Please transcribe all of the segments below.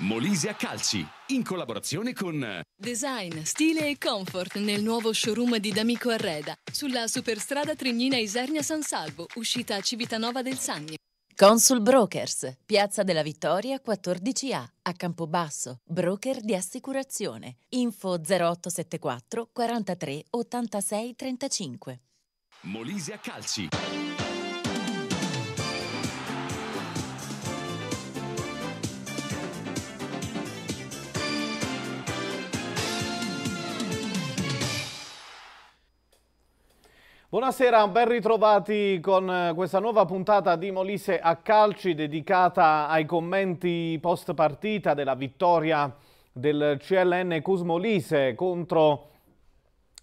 Molise a Calci, in collaborazione con Design, stile e comfort nel nuovo showroom di D'Amico Arreda, sulla superstrada Trignina Isernia San Salvo, uscita a Civitanova del Sannio. Consul Brokers, Piazza della Vittoria 14A, a Campobasso, broker di assicurazione. Info 0874 43 86 35. Molise a Calci. Buonasera, ben ritrovati con eh, questa nuova puntata di Molise a calci dedicata ai commenti post partita della vittoria del CLN Cusmolise contro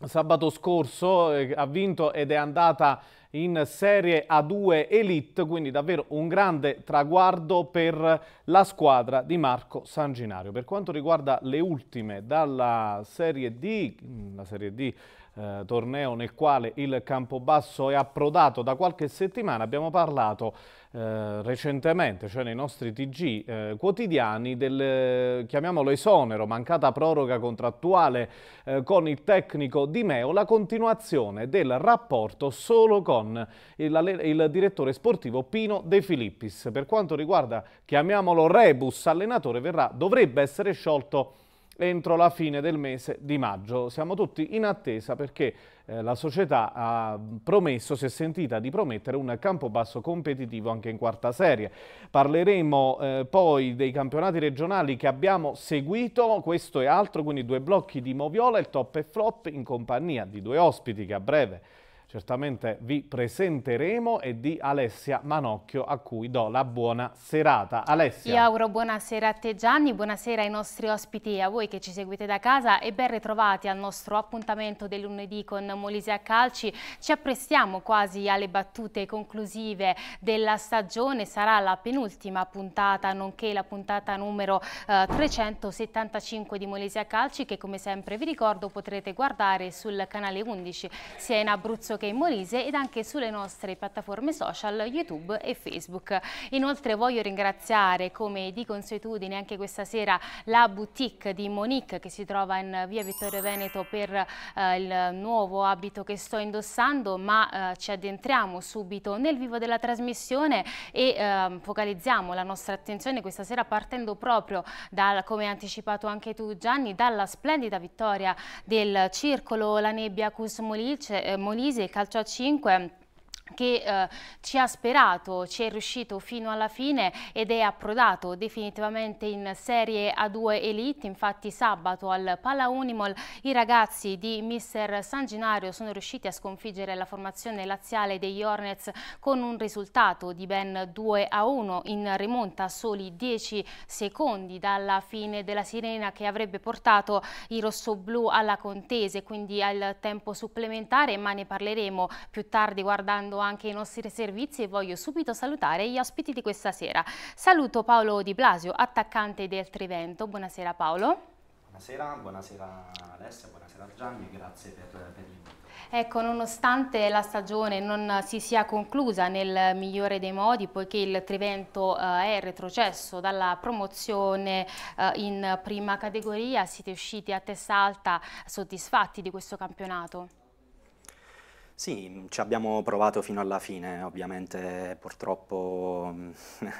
sabato scorso, eh, ha vinto ed è andata in Serie A2 Elite, quindi davvero un grande traguardo per la squadra di Marco Sanginario. Per quanto riguarda le ultime dalla Serie D, mm, la Serie D eh, torneo nel quale il Campobasso è approdato da qualche settimana. Abbiamo parlato eh, recentemente, cioè nei nostri TG eh, quotidiani, del eh, chiamiamolo esonero, mancata proroga contrattuale eh, con il tecnico Di Meo, la continuazione del rapporto solo con il, il, direttore sportivo Pino De Filippis. Per quanto riguarda, chiamiamolo Rebus, allenatore verrà, dovrebbe essere sciolto entro la fine del mese di maggio. Siamo tutti in attesa perché eh, la società ha promesso, si è sentita di promettere un campo basso competitivo anche in quarta serie. Parleremo eh, poi dei campionati regionali che abbiamo seguito, questo e altro, quindi due blocchi di Moviola, il top e flop in compagnia di due ospiti che a breve certamente vi presenteremo, e di Alessia Manocchio, a cui do la buona serata. Alessia. Io auguro buonasera a te Gianni, buonasera ai nostri ospiti e a voi che ci seguite da casa e ben ritrovati al nostro appuntamento del lunedì con Molise a Calci. Ci apprestiamo quasi alle battute conclusive della stagione, sarà la penultima puntata, nonché la puntata numero eh, 375 di Molise a Calci, che come sempre vi ricordo potrete guardare sul canale 11, sia in Abruzzo che Marche e Molise ed anche sulle nostre piattaforme social YouTube e Facebook. Inoltre voglio ringraziare come di consuetudine anche questa sera la boutique di Monique che si trova in via Vittorio Veneto per eh, il nuovo abito che sto indossando ma eh, ci addentriamo subito nel vivo della trasmissione e eh, focalizziamo la nostra attenzione questa sera partendo proprio dal, come anticipato anche tu Gianni, dalla splendida vittoria del circolo La Nebbia Cus eh, Molise, Molise calcio a 5 che eh, ci ha sperato, ci è riuscito fino alla fine ed è approdato definitivamente in Serie A2 Elite. Infatti sabato al Pala Unimol i ragazzi di Mister San Gennaro sono riusciti a sconfiggere la formazione laziale degli Hornets con un risultato di ben 2 a 1 in rimonta a soli 10 secondi dalla fine della sirena che avrebbe portato i rossoblù alla contese, quindi al tempo supplementare, ma ne parleremo più tardi guardando dando anche i nostri servizi e voglio subito salutare gli ospiti di questa sera. Saluto Paolo Di Blasio, attaccante del Trivento. Buonasera Paolo. Buonasera, buonasera Alessia, buonasera Gianni, grazie per, per l'invito. Ecco, nonostante la stagione non si sia conclusa nel migliore dei modi, poiché il Trivento eh, è retrocesso dalla promozione eh, in prima categoria, siete usciti a testa alta soddisfatti di questo campionato? Sì, ci abbiamo provato fino alla fine, ovviamente purtroppo mm,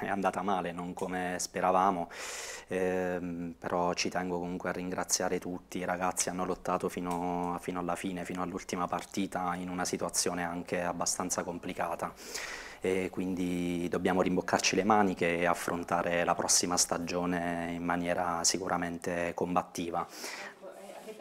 è andata male, non come speravamo, eh, però ci tengo comunque a ringraziare tutti, i ragazzi hanno lottato fino, fino alla fine, fino all'ultima partita, in una situazione anche abbastanza complicata. E quindi dobbiamo rimboccarci le maniche e affrontare la prossima stagione in maniera sicuramente combattiva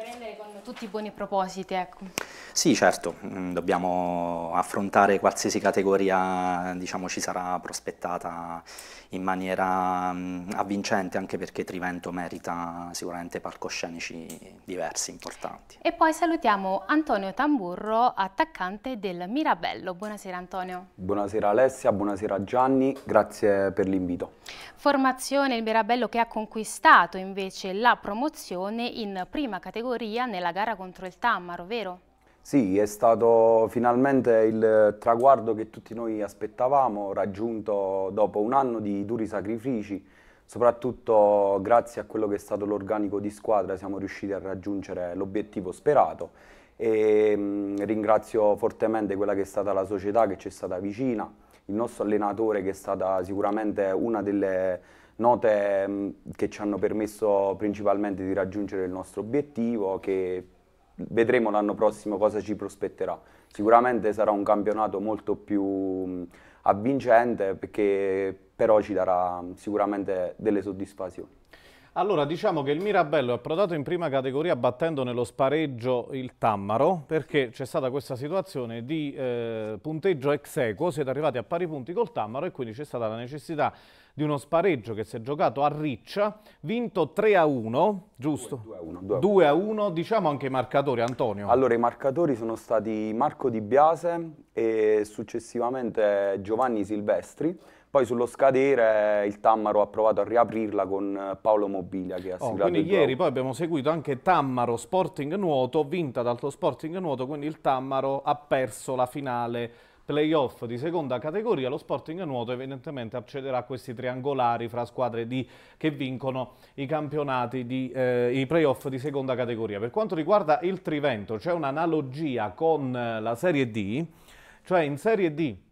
riprendere con tutti i buoni propositi. Ecco. Sì, certo, mm, dobbiamo affrontare qualsiasi categoria diciamo, ci sarà prospettata in maniera mm, avvincente, anche perché Trivento merita sicuramente palcoscenici diversi, importanti. E poi salutiamo Antonio Tamburro, attaccante del Mirabello. Buonasera Antonio. Buonasera Alessia, buonasera Gianni, grazie per l'invito. Formazione il Mirabello che ha conquistato invece la promozione in prima categoria categoria nella gara contro il Tammaro, vero? Sì, è stato finalmente il traguardo che tutti noi aspettavamo, raggiunto dopo un anno di duri sacrifici, soprattutto grazie a quello che è stato l'organico di squadra siamo riusciti a raggiungere l'obiettivo sperato e mm, ringrazio fortemente quella che è stata la società che ci è stata vicina, il nostro allenatore che è stata sicuramente una delle note mh, mm, che ci hanno permesso principalmente di raggiungere il nostro obiettivo che vedremo l'anno prossimo cosa ci prospetterà. Sicuramente sarà un campionato molto più mm, avvincente perché però ci darà sicuramente delle soddisfazioni. Allora, diciamo che il Mirabello è approdato in prima categoria battendo nello spareggio il Tammaro, perché c'è stata questa situazione di eh, punteggio ex equo, siete arrivati a pari punti col Tammaro e quindi c'è stata la necessità di uno spareggio che si è giocato a Riccia, vinto 3 a 1, giusto? 2 a 1. 2 a 1, 2 a 1. diciamo anche i marcatori, Antonio. Allora, i marcatori sono stati Marco Di Biase e successivamente Giovanni Silvestri. Poi sullo scadere il Tammaro ha provato a riaprirla con eh, Paolo Mobilia che ha oh, siglato quindi ieri poi abbiamo seguito anche Tammaro Sporting Nuoto, vinta dal tuo Sporting Nuoto, quindi il Tammaro ha perso la finale playoff di seconda categoria, lo Sporting Nuoto evidentemente accederà a questi triangolari fra squadre di, che vincono i campionati, di, eh, i playoff di seconda categoria. Per quanto riguarda il Trivento c'è un'analogia con eh, la Serie D, cioè in Serie D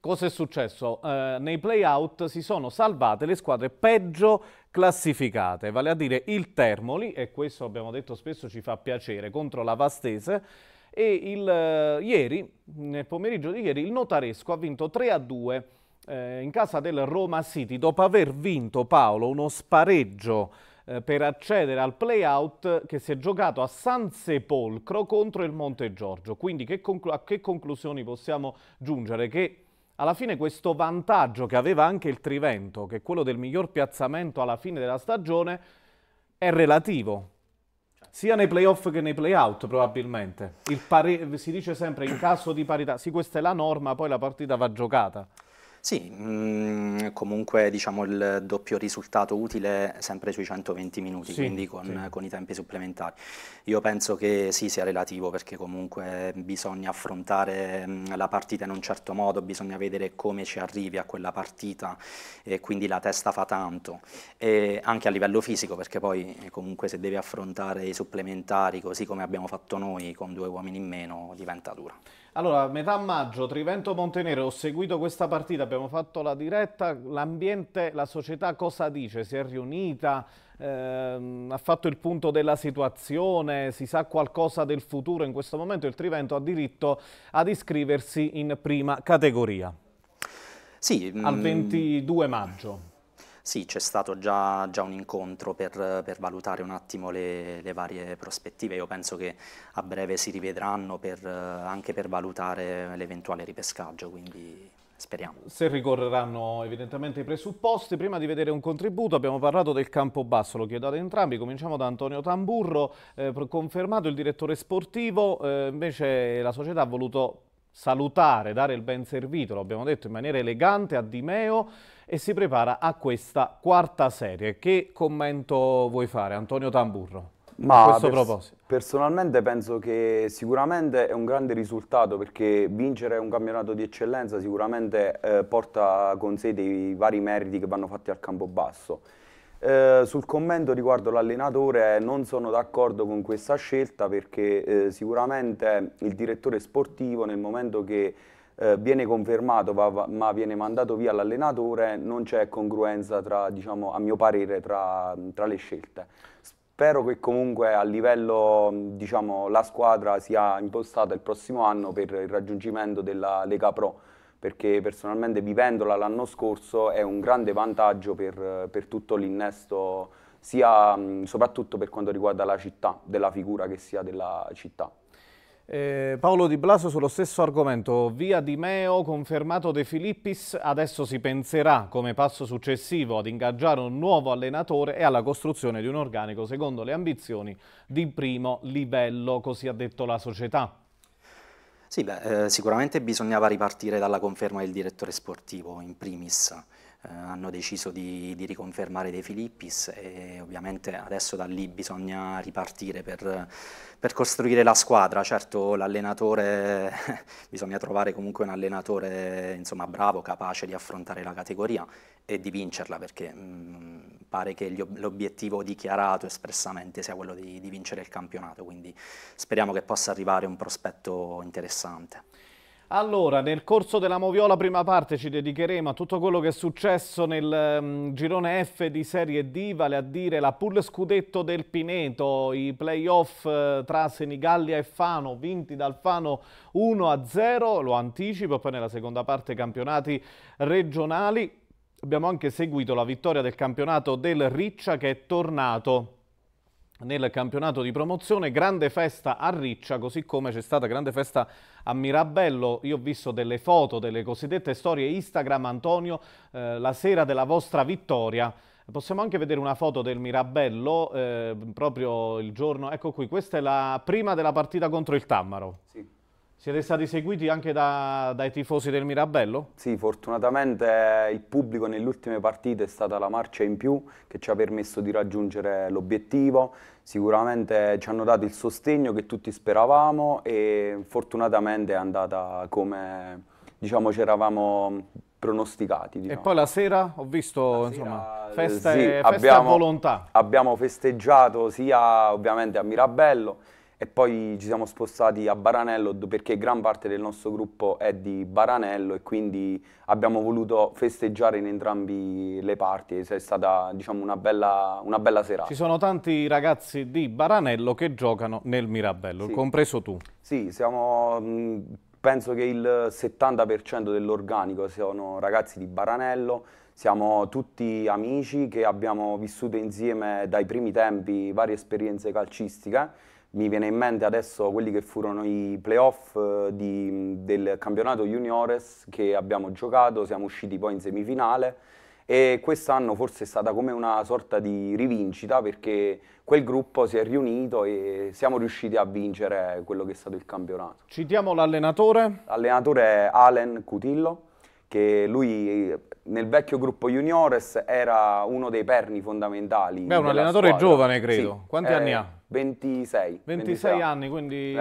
Cosa è successo? Eh, nei playout si sono salvate le squadre peggio classificate, vale a dire il Termoli, e questo abbiamo detto spesso ci fa piacere, contro la Vastese, e il, eh, ieri, nel pomeriggio di ieri, il Notaresco ha vinto 3 2 eh, in casa del Roma City, dopo aver vinto Paolo uno spareggio eh, per accedere al playout che si è giocato a San Sepolcro contro il Monte Giorgio. Quindi che a che conclusioni possiamo giungere? Che alla fine questo vantaggio che aveva anche il Trivento, che è quello del miglior piazzamento alla fine della stagione, è relativo, sia nei playoff che nei playout probabilmente. si dice sempre in caso di parità, sì questa è la norma, poi la partita va giocata. Sì, mh, mm, comunque diciamo il doppio risultato utile sempre sui 120 minuti, sì, quindi con, sì. con, i tempi supplementari. Io penso che sì sia relativo perché comunque bisogna affrontare mh, mm, la partita in un certo modo, bisogna vedere come ci arrivi a quella partita e quindi la testa fa tanto. E anche a livello fisico perché poi eh, comunque se devi affrontare i supplementari così come abbiamo fatto noi con due uomini in meno diventa dura. Allora, metà maggio, Trivento Montenero, ho seguito questa partita, abbiamo fatto la diretta, l'ambiente, la società cosa dice? Si è riunita, ehm, ha fatto il punto della situazione, si sa qualcosa del futuro? In questo momento il Trivento ha diritto ad iscriversi in prima categoria. Sì. Al 22 mm, maggio. Sì, c'è stato già, già, un incontro per, per valutare un attimo le, le, varie prospettive, io penso che a breve si rivedranno per, anche per valutare l'eventuale ripescaggio, quindi speriamo. Se ricorreranno evidentemente i presupposti, prima di vedere un contributo abbiamo parlato del campo basso, lo chiedo ad entrambi, cominciamo da Antonio Tamburro, eh, confermato il direttore sportivo, eh, invece la società ha voluto salutare, dare il ben servito, lo abbiamo detto in maniera elegante a Dimeo, e si prepara a questa quarta serie. Che commento vuoi fare, Antonio Tamburro? Ma a questo pers proposito. Personalmente penso che sicuramente è un grande risultato perché vincere un campionato di eccellenza sicuramente eh, porta con sé dei vari meriti che vanno fatti al campobasso. Eh, sul commento riguardo l'allenatore non sono d'accordo con questa scelta perché eh, sicuramente il direttore sportivo nel momento che eh, viene confermato va, ma viene mandato via l'allenatore, non c'è congruenza tra, diciamo, a mio parere tra, tra, le scelte. Spero che comunque a livello, diciamo, la squadra sia impostata il prossimo anno per il raggiungimento della Lega Pro, perché personalmente vivendola l'anno scorso è un grande vantaggio per, per tutto l'innesto sia soprattutto per quanto riguarda la città, della figura che sia della città. Eh, Paolo Di Blaso sullo stesso argomento, via Di Meo confermato De Filippis, adesso si penserà come passo successivo ad ingaggiare un nuovo allenatore e alla costruzione di un organico secondo le ambizioni di primo livello, così ha detto la società. Sì, beh, eh, sicuramente bisognava ripartire dalla conferma del direttore sportivo in primis. Eh, hanno deciso di, di, riconfermare De Filippis e ovviamente adesso da lì bisogna ripartire per, per costruire la squadra. Certo l'allenatore, bisogna trovare comunque un allenatore insomma, bravo, capace di affrontare la categoria e di vincerla perché mh, mm, pare che l'obiettivo dichiarato espressamente sia quello di, di vincere il campionato, quindi speriamo che possa arrivare un prospetto interessante. Allora, nel corso della Moviola prima parte ci dedicheremo a tutto quello che è successo nel um, girone F di Serie D, vale a dire la pull scudetto del Pineto, i playoff eh, tra Senigallia e Fano, vinti dal Fano 1-0, lo anticipo, poi nella seconda parte campionati regionali. Abbiamo anche seguito la vittoria del campionato del Riccia che è tornato nel campionato di promozione, grande festa a Riccia, così come c'è stata grande festa a Mirabello. Io ho visto delle foto delle cosiddette storie Instagram, Antonio, eh, la sera della vostra vittoria. Possiamo anche vedere una foto del Mirabello, eh, proprio il giorno, ecco qui, questa è la prima della partita contro il Tammaro. Sì. Siete stati seguiti anche da, dai tifosi del Mirabello? Sì, fortunatamente eh, il pubblico nelle ultime partite è stata la marcia in più che ci ha permesso di raggiungere l'obiettivo. Sicuramente ci hanno dato il sostegno che tutti speravamo e fortunatamente è andata come diciamo, ci eravamo pronosticati. Diciamo. E poi la sera ho visto la insomma, sera, eh, feste, sì, feste abbiamo, a volontà. Abbiamo festeggiato sia ovviamente a Mirabello, e poi ci siamo spostati a Baranello perché gran parte del nostro gruppo è di Baranello e quindi abbiamo voluto festeggiare in entrambi le parti, è stata diciamo, una, bella, una bella serata. Ci sono tanti ragazzi di Baranello che giocano nel Mirabello, sì. compreso tu. Sì, siamo, penso che il 70% dell'organico siano ragazzi di Baranello, siamo tutti amici che abbiamo vissuto insieme dai primi tempi varie esperienze calcistiche mi viene in mente adesso quelli che furono i playoff eh, di, del campionato juniores che abbiamo giocato, siamo usciti poi in semifinale e quest'anno forse è stata come una sorta di rivincita perché quel gruppo si è riunito e siamo riusciti a vincere quello che è stato il campionato. Citiamo l'allenatore? L'allenatore è Alen Cutillo che lui eh, nel vecchio gruppo juniores era uno dei perni fondamentali. Beh, un allenatore squadra. giovane credo, sì, quanti eh, anni ha? 26. 26 anni, quindi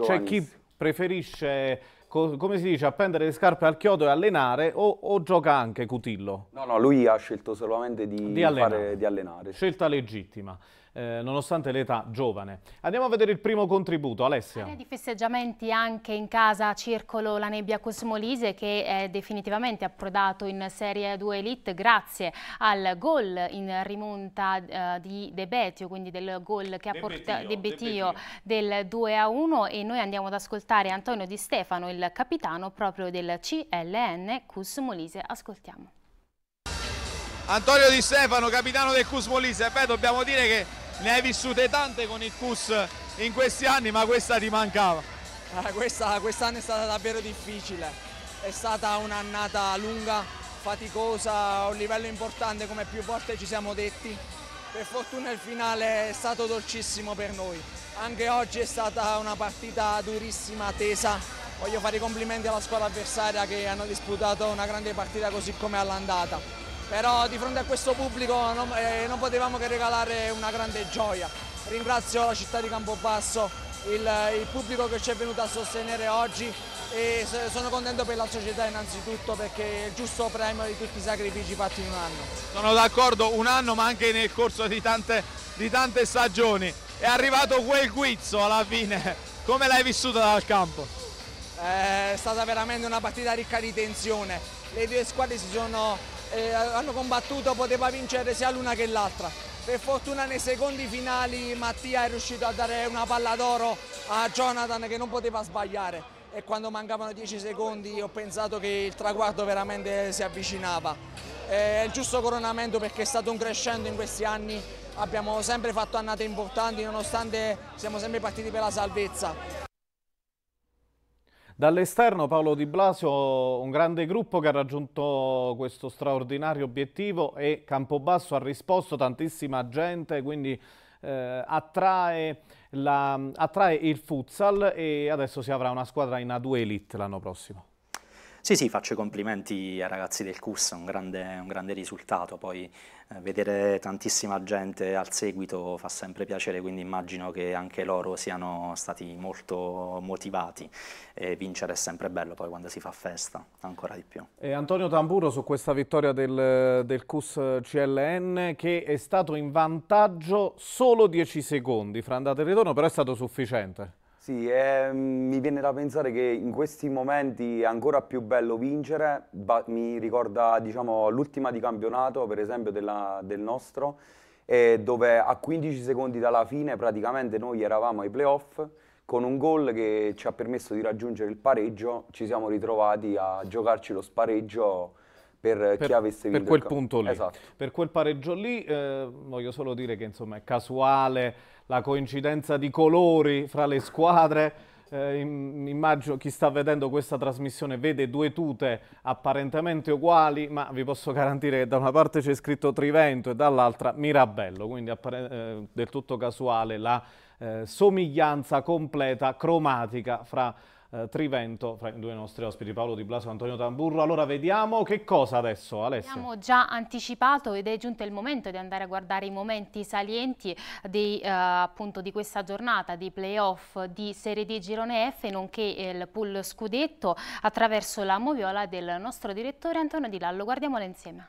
c'è chi preferisce come si dice, appendere le scarpe al chiodo e allenare o, o, gioca anche Cutillo? No, no, lui ha scelto solamente di, di allenare. Fare, di allenare. Scelta legittima eh, nonostante l'età giovane. Andiamo a vedere il primo contributo. Alessia. Area di festeggiamenti anche in casa Circolo La Nebbia Cosmolise che è definitivamente approdato in Serie 2 Elite grazie al gol in rimonta eh, di De Betio, quindi del gol che ha portato De Betio del 2 a 1 e noi andiamo ad ascoltare Antonio Di Stefano, il capitano proprio del CLN Cosmolise. Ascoltiamo. Antonio Di Stefano, capitano del Cusmolise, beh dobbiamo dire che ne hai vissute tante con il CUS in questi anni, ma questa ti mancava. Ah, questa, quest'anno è stata davvero difficile, è stata un'annata lunga, faticosa, a un livello importante come più volte ci siamo detti. Per fortuna il finale è stato dolcissimo per noi. Anche oggi è stata una partita durissima, tesa. Voglio fare i complimenti alla squadra avversaria che hanno disputato una grande partita così come all'andata però di fronte a questo pubblico non, eh, non potevamo che regalare una grande gioia. Ringrazio la città di Campobasso, il, il pubblico che ci è venuto a sostenere oggi e sono contento per la società innanzitutto perché è il giusto premio di tutti i sacrifici fatti in un anno. Sono d'accordo, un anno ma anche nel corso di tante, di tante stagioni. È arrivato quel guizzo alla fine, come l'hai vissuto dal campo? Eh, è stata veramente una partita ricca di tensione, le due squadre si sono eh, hanno combattuto poteva vincere sia l'una che l'altra. Per fortuna nei secondi finali Mattia è riuscito a dare una palla d'oro a Jonathan che non poteva sbagliare e quando mancavano 10 secondi ho pensato che il traguardo veramente si avvicinava. È il giusto coronamento perché è stato un crescendo in questi anni, abbiamo sempre fatto annate importanti nonostante siamo sempre partiti per la salvezza. Dall'esterno Paolo Di Blasio, un grande gruppo che ha raggiunto questo straordinario obiettivo e Campobasso ha risposto tantissima gente, quindi eh, attrae, la, attrae il futsal e adesso si avrà una squadra in A2 Elite l'anno prossimo. Sì, sì, faccio i complimenti ai ragazzi del CUS, è un grande, un grande risultato, poi eh, vedere tantissima gente al seguito fa sempre piacere, quindi immagino che anche loro siano stati molto motivati e vincere è sempre bello poi quando si fa festa, ancora di più. E Antonio Tamburo su questa vittoria del, del CUS CLN che è stato in vantaggio solo 10 secondi fra andata e ritorno, però è stato sufficiente. Sì, eh, mi viene da pensare che in questi momenti è ancora più bello vincere, mi ricorda diciamo, l'ultima di campionato per esempio della, del nostro, eh, dove a 15 secondi dalla fine praticamente noi eravamo ai playoff, con un gol che ci ha permesso di raggiungere il pareggio, ci siamo ritrovati a giocarci lo spareggio per, per chi avesse vinto. Per quel punto lì. Esatto. Per quel pareggio lì eh, voglio solo dire che insomma è casuale la coincidenza di colori fra le squadre. Eh, immagino chi sta vedendo questa trasmissione vede due tute apparentemente uguali, ma vi posso garantire che da una parte c'è scritto Trivento e dall'altra Mirabello, quindi eh, del tutto casuale la eh, somiglianza completa cromatica fra eh, Trivento, fra i due nostri ospiti Paolo Di Blasio e Antonio Tamburro. Allora vediamo che cosa adesso Alessia? Abbiamo già anticipato ed è giunto il momento di andare a guardare i momenti salienti di, eh, appunto, di questa giornata di playoff di Serie D Girone F nonché il pool scudetto attraverso la moviola del nostro direttore Antonio Di Lallo. Guardiamola insieme.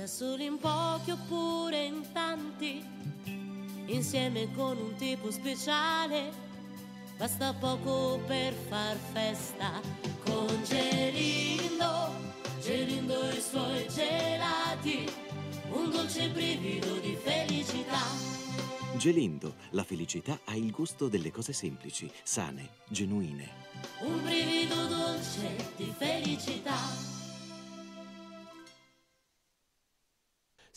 da soli in pochi oppure in tanti, insieme con un tipo speciale, basta poco per far festa. Con Gelindo, Gelindo e i suoi gelati, un dolce brivido di felicità. Gelindo, la felicità ha il gusto delle cose semplici, sane, genuine. Un brivido dolce di felicità.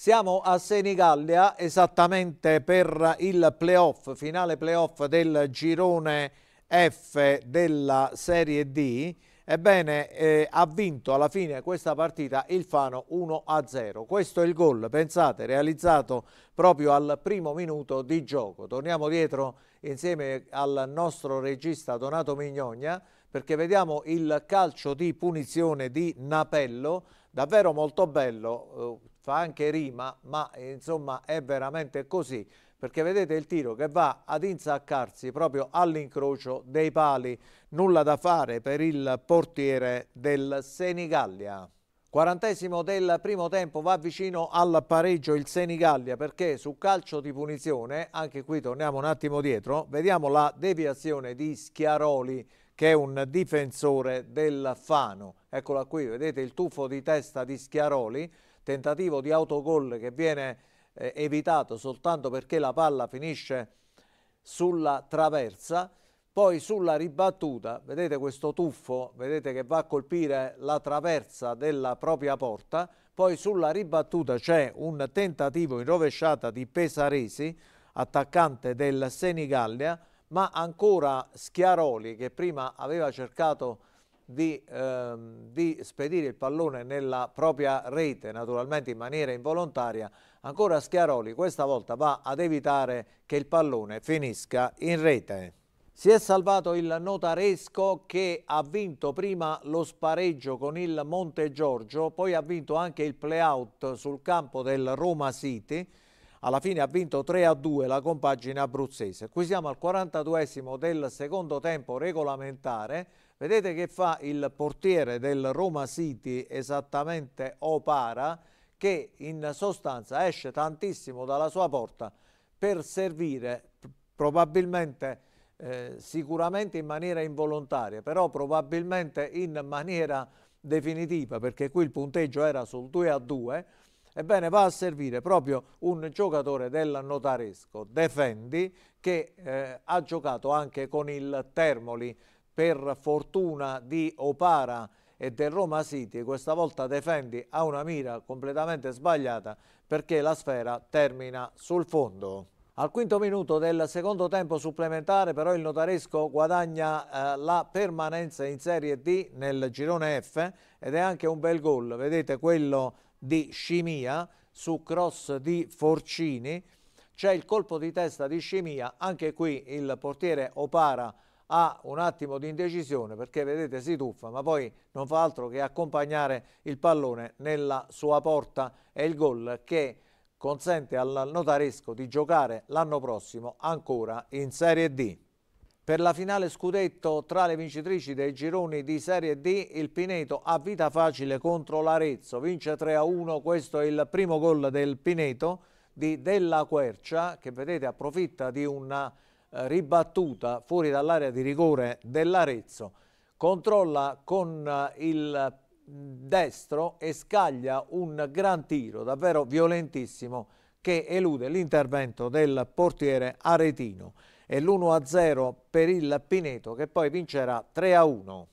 Siamo a Senigallia esattamente per il playoff, finale playoff del girone F della Serie D. Ebbene, eh, ha vinto alla fine questa partita il Fano 1-0. Questo è il gol, pensate, realizzato proprio al primo minuto di gioco. Torniamo dietro insieme al nostro regista Donato Mignogna perché vediamo il calcio di punizione di Napello, davvero molto bello, eh, fa anche rima, ma eh, insomma è veramente così, perché vedete il tiro che va ad insaccarsi proprio all'incrocio dei pali, nulla da fare per il portiere del Senigallia. Quarantesimo del primo tempo va vicino al pareggio il Senigallia perché su calcio di punizione, anche qui torniamo un attimo dietro, vediamo la deviazione di Schiaroli che è un difensore del Fano. Eccola qui, vedete il tuffo di testa di Schiaroli tentativo di autogol che viene eh, evitato soltanto perché la palla finisce sulla traversa, poi sulla ribattuta, vedete questo tuffo, vedete che va a colpire la traversa della propria porta, poi sulla ribattuta c'è un tentativo in rovesciata di Pesaresi, attaccante del Senigallia, ma ancora Schiaroli che prima aveva cercato di, ehm, di, spedire il pallone nella propria rete, naturalmente in maniera involontaria, ancora Schiaroli questa volta va ad evitare che il pallone finisca in rete. Si è salvato il Notaresco che ha vinto prima lo spareggio con il Monte Giorgio, poi ha vinto anche il playout sul campo del Roma City, alla fine ha vinto 3-2 la compagine abruzzese. Qui siamo al 42 esimo del secondo tempo regolamentare, Vedete che fa il portiere del Roma City esattamente Opara che in sostanza esce tantissimo dalla sua porta per servire probabilmente eh, sicuramente in maniera involontaria però probabilmente in maniera definitiva perché qui il punteggio era sul 2 a 2 ebbene va a servire proprio un giocatore del notaresco Defendi che eh, ha giocato anche con il Termoli per fortuna di Opara e del Roma City questa volta Defendi ha una mira completamente sbagliata perché la sfera termina sul fondo. Al quinto minuto del secondo tempo supplementare però il notaresco guadagna eh, la permanenza in Serie D nel girone F ed è anche un bel gol, vedete quello di Scimia su cross di Forcini, c'è il colpo di testa di Scimia, anche qui il portiere Opara ha un attimo di indecisione perché vedete si tuffa ma poi non fa altro che accompagnare il pallone nella sua porta e il gol che consente al notaresco di giocare l'anno prossimo ancora in Serie D. Per la finale scudetto tra le vincitrici dei gironi di Serie D, il Pineto ha vita facile contro l'Arezzo, vince 3-1, questo è il primo gol del Pineto di Della Quercia che vedete approfitta di una eh, ribattuta fuori dall'area di rigore dell'Arezzo. Controlla con eh, il mm, destro e scaglia un gran tiro davvero violentissimo che elude l'intervento del portiere aretino e l'1-0 per il Pineto che poi vincerà 3-1.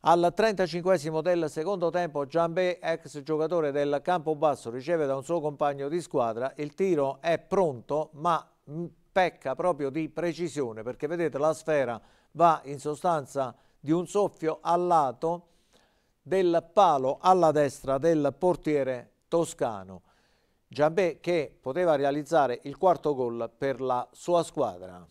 Al 35 del secondo tempo Giambè, ex giocatore del Campobasso, riceve da un suo compagno di squadra, il tiro è pronto ma mm, pecca proprio di precisione perché vedete la sfera va in sostanza di un soffio al lato del palo alla destra del portiere toscano. Giambè che poteva realizzare il quarto gol per la sua squadra.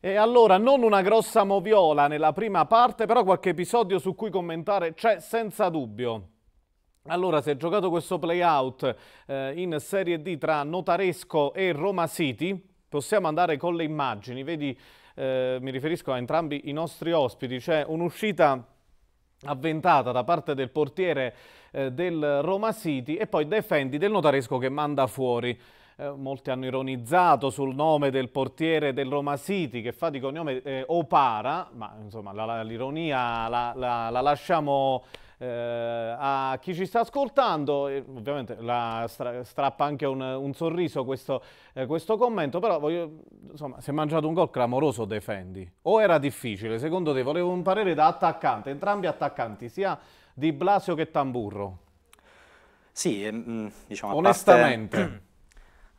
E allora, non una grossa moviola nella prima parte, però qualche episodio su cui commentare c'è senza dubbio. Allora, si è giocato questo play-out eh, in Serie D tra Notaresco e Roma City. Possiamo andare con le immagini. Vedi, eh, mi riferisco a entrambi i nostri ospiti. C'è un'uscita avventata da parte del portiere eh, del Roma City e poi defendi del Notaresco che manda fuori. Eh, molti hanno ironizzato sul nome del portiere del Roma City che fa di cognome eh, Opara, ma insomma l'ironia la, la, la, la lasciamo eh, a chi ci sta ascoltando. ovviamente la stra strappa anche un, un sorriso questo, eh, questo commento, però voglio, insomma, si è mangiato un gol clamoroso Defendi. O era difficile, secondo te? Volevo un parere da attaccante, entrambi attaccanti, sia di Blasio che Tamburro. Sì, ehm, mm, diciamo... Onestamente. A parte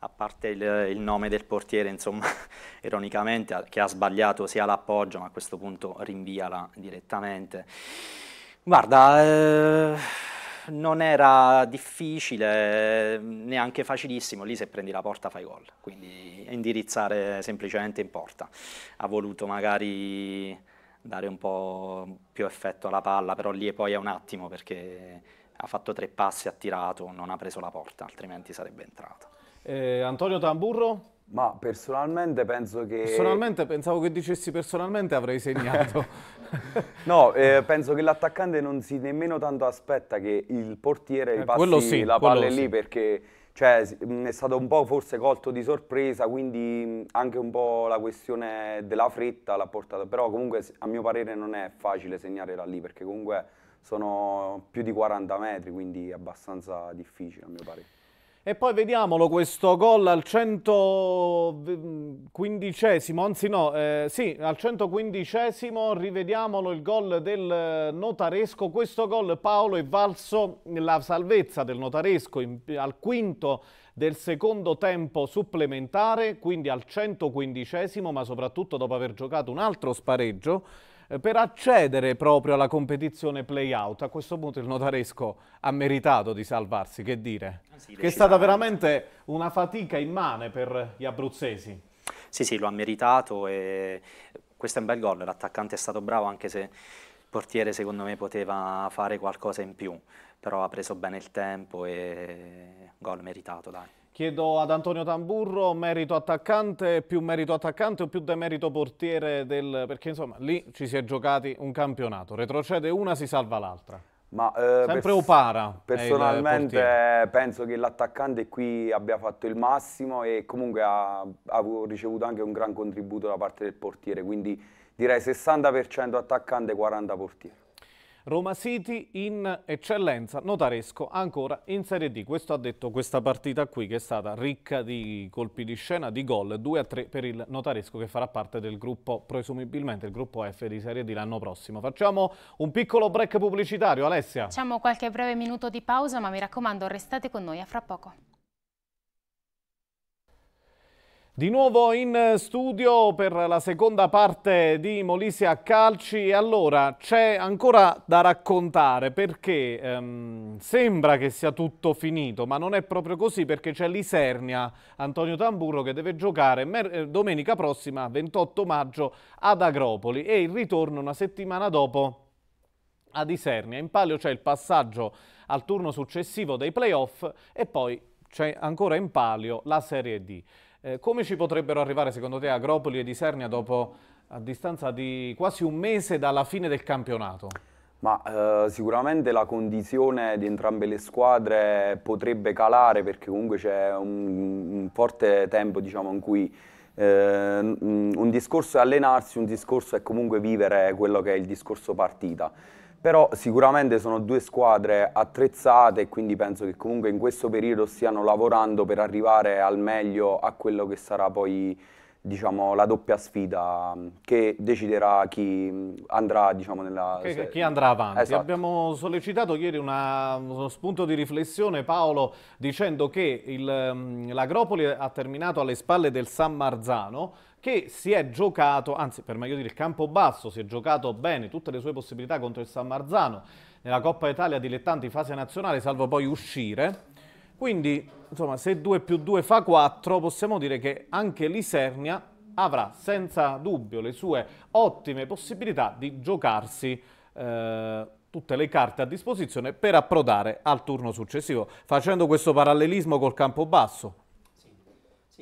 a parte il, il, nome del portiere, insomma, ironicamente, che ha sbagliato sia l'appoggio, ma a questo punto rinviala direttamente. Guarda, eh, non era difficile, neanche facilissimo, lì se prendi la porta fai gol, quindi indirizzare semplicemente in porta. Ha voluto magari dare un po' più effetto alla palla, però lì e poi è un attimo perché ha fatto tre passi, ha tirato, non ha preso la porta, altrimenti sarebbe entrato. Eh, Antonio Tamburro? Ma personalmente penso che... Personalmente pensavo che dicessi personalmente avrei segnato. no, eh, penso che l'attaccante non si nemmeno tanto aspetta che il portiere eh, passi sì, la palla lì sì. perché cioè, è stato un po' forse colto di sorpresa, quindi anche un po' la questione della fretta l'ha portata. Però comunque a mio parere non è facile segnare da lì perché comunque sono più di 40 metri, quindi è abbastanza difficile a mio parere. E poi vediamolo questo gol al 115esimo, anzi no, eh, sì, al 115esimo rivediamolo il gol del Notaresco. Questo gol Paolo è valso la salvezza del Notaresco in, al quinto del secondo tempo supplementare, quindi al 115esimo, ma soprattutto dopo aver giocato un altro spareggio eh, per accedere proprio alla competizione play-out. A questo punto il notaresco ha meritato di salvarsi, che dire? Ah, sì, che è stata veramente una fatica immane per gli abruzzesi. Sì, sì, lo ha meritato e questo è un bel gol, l'attaccante è stato bravo anche se il portiere secondo me poteva fare qualcosa in più, però ha preso bene il tempo e gol meritato, dai. Chiedo ad Antonio Tamburro, merito attaccante, più merito attaccante o più demerito portiere del... perché insomma lì ci si è giocati un campionato, retrocede una, si salva l'altra. Ma, eh, Sempre pers Upara. Personalmente penso che l'attaccante qui abbia fatto il massimo e comunque ha, ha, ricevuto anche un gran contributo da parte del portiere, quindi direi 60% attaccante e 40% portiere. Roma City in eccellenza, notaresco ancora in Serie D. Questo ha detto questa partita qui che è stata ricca di colpi di scena, di gol, 2-3 per il notaresco che farà parte del gruppo, presumibilmente il gruppo F di Serie D l'anno prossimo. Facciamo un piccolo break pubblicitario, Alessia. Facciamo qualche breve minuto di pausa, ma mi raccomando restate con noi a fra poco. Di nuovo in studio per la seconda parte di Molise a Calci e allora c'è ancora da raccontare perché ehm, sembra che sia tutto finito ma non è proprio così perché c'è l'Isernia Antonio Tamburro che deve giocare eh, domenica prossima 28 maggio ad Agropoli e il ritorno una settimana dopo ad Isernia. In palio c'è il passaggio al turno successivo dei playoff e poi c'è ancora in palio la Serie D. Eh, come ci potrebbero arrivare secondo te Agropoli e Disernia dopo a distanza di quasi un mese dalla fine del campionato? Ma eh, sicuramente la condizione di entrambe le squadre potrebbe calare perché comunque c'è un, un, forte tempo diciamo, in cui eh, un discorso è allenarsi, un discorso è comunque vivere quello che è il discorso partita però sicuramente sono due squadre attrezzate e quindi penso che comunque in questo periodo stiano lavorando per arrivare al meglio a quello che sarà poi diciamo, la doppia sfida mm, che deciderà chi mm, andrà diciamo, nella... Che, chi andrà avanti. Esatto. Abbiamo sollecitato ieri una, uno spunto di riflessione Paolo dicendo che mm, l'Agropoli ha terminato alle spalle del San Marzano che si è giocato, anzi per meglio dire il campo basso, si è giocato bene tutte le sue possibilità contro il San Marzano nella Coppa Italia dilettanti fase nazionale, salvo poi uscire. Quindi, insomma, se 2 più 2 fa 4, possiamo dire che anche l'Isernia avrà senza dubbio le sue ottime possibilità di giocarsi eh, tutte le carte a disposizione per approdare al turno successivo, facendo questo parallelismo col campo basso.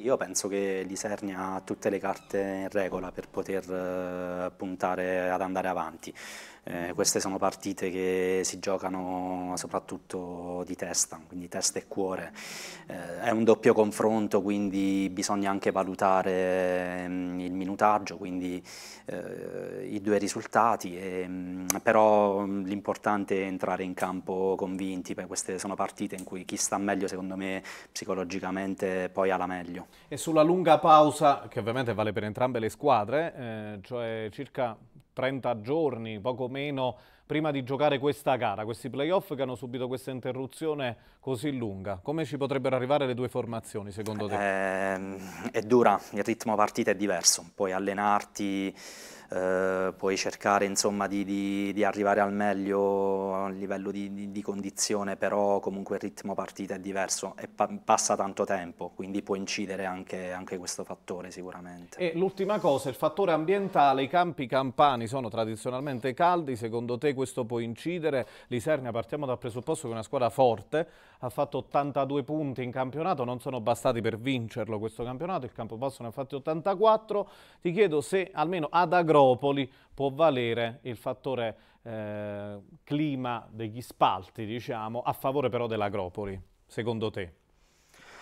Io penso che Lisernia ha tutte le carte in regola per poter eh, puntare ad andare avanti eh, queste sono partite che si giocano soprattutto di testa, quindi testa e cuore. Eh, è un doppio confronto, quindi bisogna anche valutare mh, mm, il minutaggio, quindi eh, i due risultati, e, mh, mm, però mm, l'importante è entrare in campo convinti, perché queste sono partite in cui chi sta meglio secondo me psicologicamente poi ha la meglio. E sulla lunga pausa, che ovviamente vale per entrambe le squadre, eh, cioè circa 30 giorni, poco meno, prima di giocare questa gara, questi playoff che hanno subito questa interruzione così lunga. Come ci potrebbero arrivare le due formazioni secondo te? Eh, è dura, il ritmo partita è diverso, puoi allenarti eh, puoi cercare insomma, di, di, di, arrivare al meglio a livello di, di, condizione, però comunque il ritmo partita è diverso e pa passa tanto tempo, quindi può incidere anche, anche questo fattore sicuramente. E l'ultima cosa, il fattore ambientale, i campi campani sono tradizionalmente caldi, secondo te questo può incidere? Lisernia partiamo dal presupposto che è una squadra forte, ha fatto 82 punti in campionato, non sono bastati per vincerlo questo campionato, il Campobasso ne ha fatti 84, ti chiedo se almeno ad Agropoli può valere il fattore eh, clima degli spalti, diciamo, a favore però dell'Agropoli, secondo te?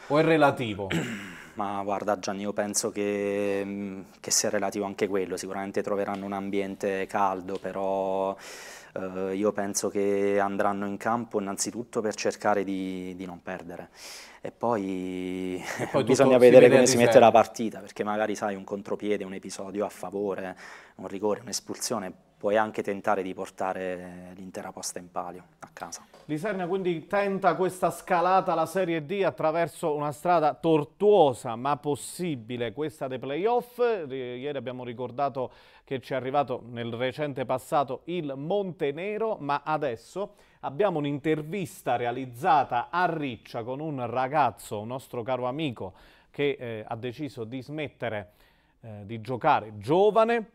O è relativo? Ma guarda Gianni, io penso che, mm, che sia relativo anche quello, sicuramente troveranno un ambiente caldo, però eh, io penso che andranno in campo innanzitutto per cercare di, di non perdere e poi, e poi bisogna vedere come si mette la partita perché magari sai un contropiede, un episodio a favore, un rigore, un'espulsione puoi anche tentare di portare l'intera posta in palio a casa. Liserna quindi tenta questa scalata alla Serie D attraverso una strada tortuosa ma possibile, questa dei playoff. Ieri abbiamo ricordato che ci è arrivato nel recente passato il Montenero, ma adesso abbiamo un'intervista realizzata a Riccia con un ragazzo, un nostro caro amico, che eh, ha deciso di smettere eh, di giocare giovane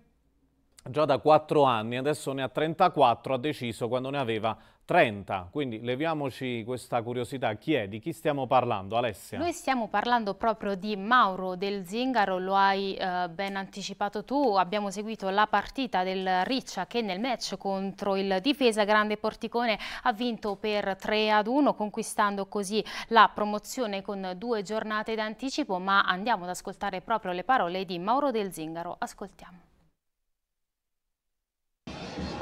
già da 4 anni, adesso ne ha 34, ha deciso quando ne aveva 30. Quindi leviamoci questa curiosità, chi è, di chi stiamo parlando? Alessia? Noi stiamo parlando proprio di Mauro del Zingaro, lo hai eh, ben anticipato tu, abbiamo seguito la partita del Riccia che nel match contro il difesa Grande Porticone ha vinto per 3 ad 1 conquistando così la promozione con due giornate d'anticipo ma andiamo ad ascoltare proprio le parole di Mauro del Zingaro, ascoltiamo.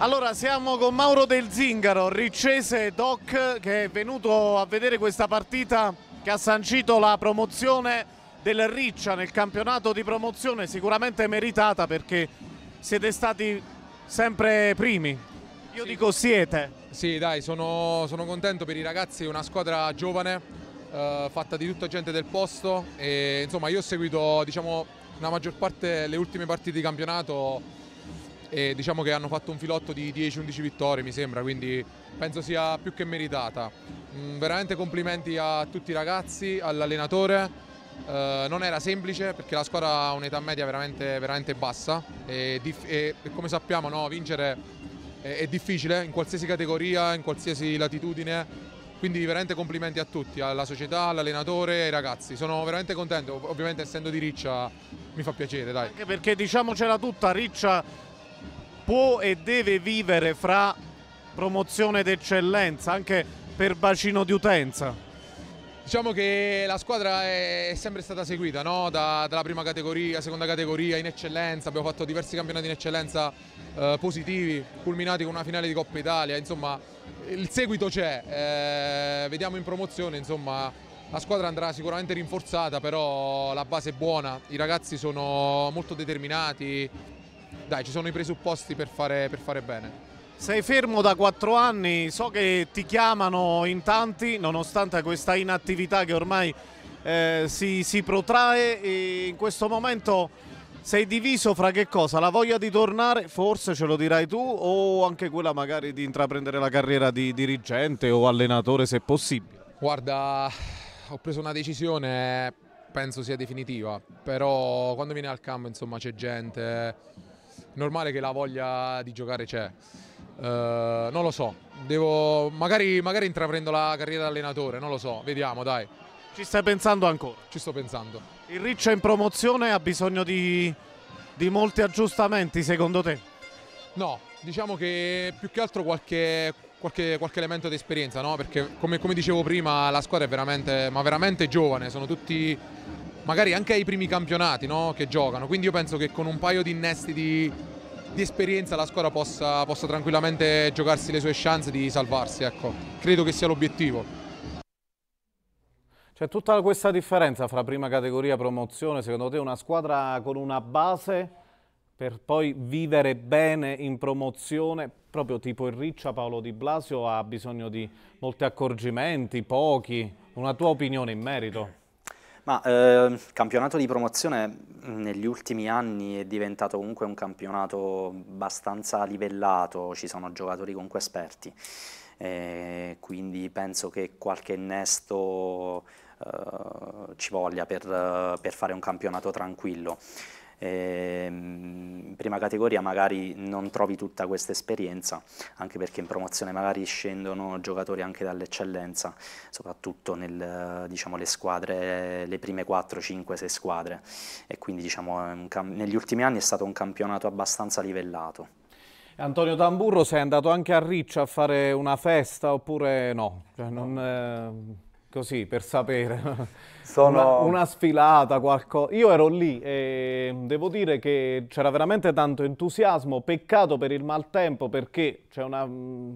Allora siamo con Mauro Del Zingaro, riccese doc che è venuto a vedere questa partita che ha sancito la promozione del Riccia nel campionato di promozione sicuramente meritata perché siete stati sempre primi. Io sì. dico siete. Sì dai sono, sono, contento per i ragazzi, una squadra giovane eh, fatta di tutta gente del posto e insomma io ho seguito diciamo la maggior parte le ultime partite di campionato e diciamo che hanno fatto un filotto di 10-11 vittorie mi sembra, quindi penso sia più che meritata. Mm, veramente complimenti a tutti i ragazzi, all'allenatore. Uh, non era semplice perché la squadra ha un'età media veramente, veramente bassa e, e, come sappiamo no, vincere è, è, difficile in qualsiasi categoria, in qualsiasi latitudine, quindi veramente complimenti a tutti, alla società, all'allenatore e ai ragazzi, sono veramente contento, ovviamente essendo di Riccia mi fa piacere. Dai. Anche perché diciamocela tutta, Riccia può e deve vivere fra promozione ed eccellenza, anche per bacino di utenza? Diciamo che la squadra è sempre stata seguita no? da, dalla prima categoria, seconda categoria, in eccellenza, abbiamo fatto diversi campionati in eccellenza eh, positivi, culminati con una finale di Coppa Italia, insomma il seguito c'è, eh, vediamo in promozione, insomma la squadra andrà sicuramente rinforzata, però la base è buona, i ragazzi sono molto determinati, dai, ci sono i presupposti per fare, per fare bene. Sei fermo da quattro anni, so che ti chiamano in tanti, nonostante questa inattività che ormai eh, si, si, protrae e in questo momento sei diviso fra che cosa? La voglia di tornare, forse ce lo dirai tu, o anche quella magari di intraprendere la carriera di dirigente o allenatore se possibile? Guarda, ho preso una decisione, penso sia definitiva, però quando viene al campo insomma c'è gente normale che la voglia di giocare c'è. Uh, non lo so, devo, magari, magari intraprendo la carriera da allenatore, non lo so, vediamo dai. Ci stai pensando ancora? Ci sto pensando. Il Riccia in promozione ha bisogno di, di molti aggiustamenti secondo te? No, diciamo che più che altro qualche, Qualche, qualche, elemento di esperienza, no? perché come, come, dicevo prima la squadra è veramente, ma veramente giovane, sono tutti magari anche ai primi campionati no? che giocano. Quindi io penso che con un paio di innesti di, di esperienza la squadra possa, possa, tranquillamente giocarsi le sue chance di salvarsi. Ecco. Credo che sia l'obiettivo. C'è tutta questa differenza fra prima categoria e promozione, secondo te una squadra con una base per poi vivere bene in promozione, proprio tipo il Riccia, Paolo Di Blasio ha bisogno di molti accorgimenti, pochi, una tua opinione in merito? Ma eh, campionato di promozione mm, negli ultimi anni è diventato comunque un campionato abbastanza livellato, ci sono giocatori comunque esperti, eh, quindi penso che qualche innesto eh, ci voglia per, per fare un campionato tranquillo. Ehm, in prima categoria magari non trovi tutta questa esperienza, anche perché in promozione magari scendono giocatori anche dall'eccellenza, soprattutto nel, diciamo, le squadre, le prime 4, 5, 6 squadre e quindi diciamo, negli ultimi anni è stato un campionato abbastanza livellato. Antonio Tamburro, sei andato anche a Riccia a fare una festa oppure no? Cioè, non, eh... Così, per sapere. Sono... Una, una sfilata, qualcosa. Io ero lì e devo dire che c'era veramente tanto entusiasmo. Peccato per il maltempo perché c'è una mm,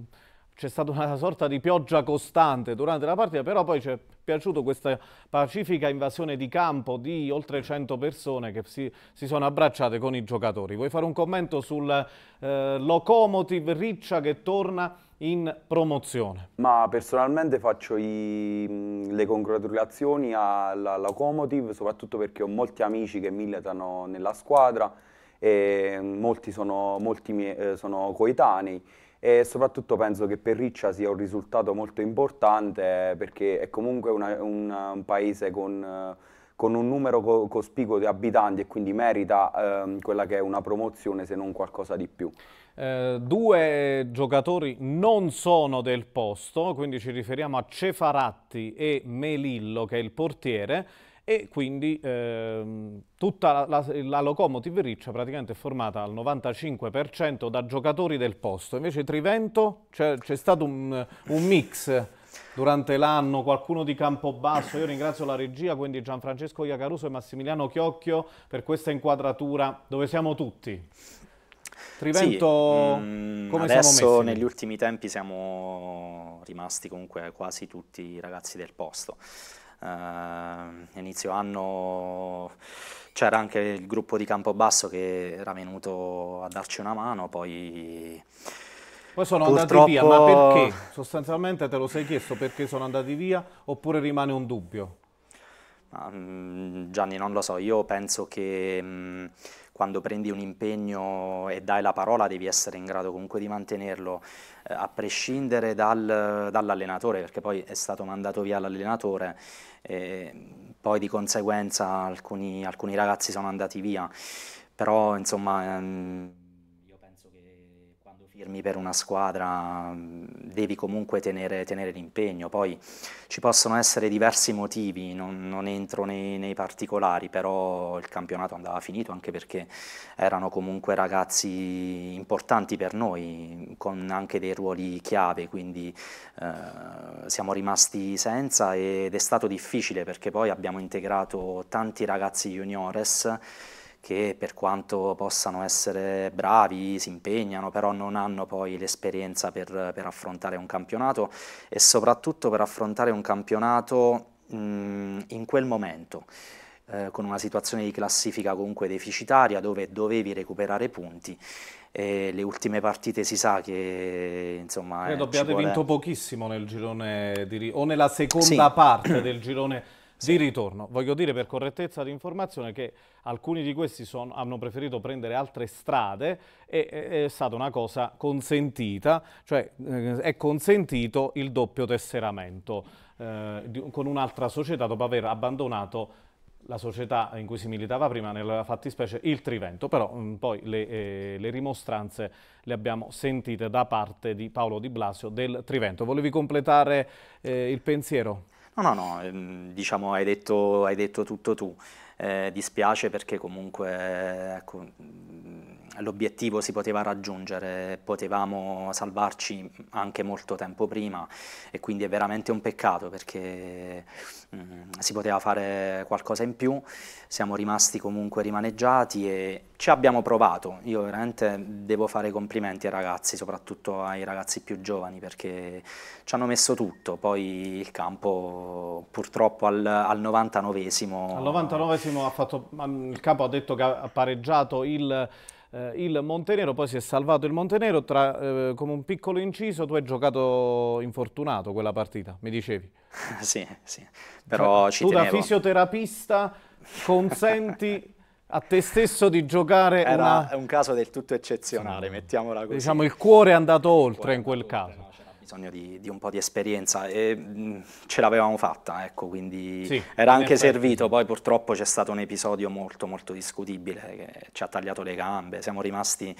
c'è stata una sorta di pioggia costante durante la partita, però poi ci è piaciuta questa pacifica invasione di campo di oltre 100 persone che si, si sono abbracciate con i giocatori. Vuoi fare un commento sul eh, locomotive Riccia che torna in promozione? Ma personalmente faccio i, le congratulazioni alla locomotive, soprattutto perché ho molti amici che militano nella squadra e molti sono, molti mie, eh, sono coetanei e soprattutto penso che per Riccia sia un risultato molto importante perché è comunque una, una, un paese con con un numero co cospicuo di abitanti e quindi merita ehm, quella che è una promozione se non qualcosa di più. Eh, due giocatori non sono del posto, quindi ci riferiamo a Cefaratti e Melillo che è il portiere e quindi ehm, tutta la, la, la, locomotive riccia praticamente è formata al 95% da giocatori del posto. Invece Trivento c'è, stato un, un, mix durante l'anno, qualcuno di Campobasso, io ringrazio la regia, quindi Gianfrancesco Iacaruso e Massimiliano Chiocchio per questa inquadratura dove siamo tutti. Trivento, sì, mh, mm, come adesso negli ultimi tempi siamo rimasti comunque quasi tutti i ragazzi del posto. Uh, inizio anno c'era anche il gruppo di Campobasso che era venuto a darci una mano, poi... Poi sono purtroppo... andati via, ma perché? Sostanzialmente te lo sei chiesto perché sono andati via oppure rimane un dubbio? Um, Gianni, non lo so, io penso che um, quando prendi un impegno e dai la parola devi essere in grado comunque di mantenerlo, eh, a prescindere dal, dall'allenatore, perché poi è stato mandato via l'allenatore e poi di conseguenza alcuni, alcuni ragazzi sono andati via, però insomma... Ehm, per una squadra devi comunque tenere, tenere l'impegno, poi ci possono essere diversi motivi, non, non entro nei, nei, particolari, però il campionato andava finito anche perché erano comunque ragazzi importanti per noi, con anche dei ruoli chiave, quindi eh, siamo rimasti senza ed è stato difficile perché poi abbiamo integrato tanti ragazzi juniores che per quanto possano essere bravi, si impegnano, però non hanno poi l'esperienza per, per, affrontare un campionato e soprattutto per affrontare un campionato mh, in quel momento, eh, con una situazione di classifica comunque deficitaria dove dovevi recuperare punti. E le ultime partite si sa che insomma... Credo eh, abbiate vuole... vinto pochissimo nel girone di... o nella seconda sì. parte del girone sì. di ritorno. Voglio dire per correttezza di informazione che alcuni di questi son, hanno preferito prendere altre strade e, e è stata una cosa consentita, cioè eh, è consentito il doppio tesseramento eh, di, con un'altra società dopo aver abbandonato la società in cui si militava prima, nella fattispecie il Trivento, però mh, mm, poi le, eh, le, rimostranze le abbiamo sentite da parte di Paolo Di Blasio del Trivento. Volevi completare eh, il pensiero? No, no, no, ehm, diciamo hai detto, hai detto tutto tu. Eh, dispiace perché comunque ecco, l'obiettivo si poteva raggiungere, potevamo salvarci anche molto tempo prima e quindi è veramente un peccato perché mh, mm, si poteva fare qualcosa in più, siamo rimasti comunque rimaneggiati e ci abbiamo provato, io veramente devo fare complimenti ai ragazzi, soprattutto ai ragazzi più giovani perché ci hanno messo tutto, poi il campo purtroppo al, al 99esimo... Al 99esimo ha fatto, mm, il campo ha detto che ha pareggiato il eh, il Montenero, poi si è salvato il Montenero, tra, eh, come un piccolo inciso tu hai giocato infortunato quella partita, mi dicevi. sì, sì, però cioè, ci Tu tenevo. da fisioterapista consenti a te stesso di giocare Era una... un caso del tutto eccezionale, mettiamola così. Diciamo il cuore è andato oltre in quel caso bisogno di, di, un po' di esperienza e mm, ce l'avevamo fatta, ecco, quindi sì, era anche servito, poi purtroppo c'è stato un episodio molto molto discutibile che ci ha tagliato le gambe, siamo rimasti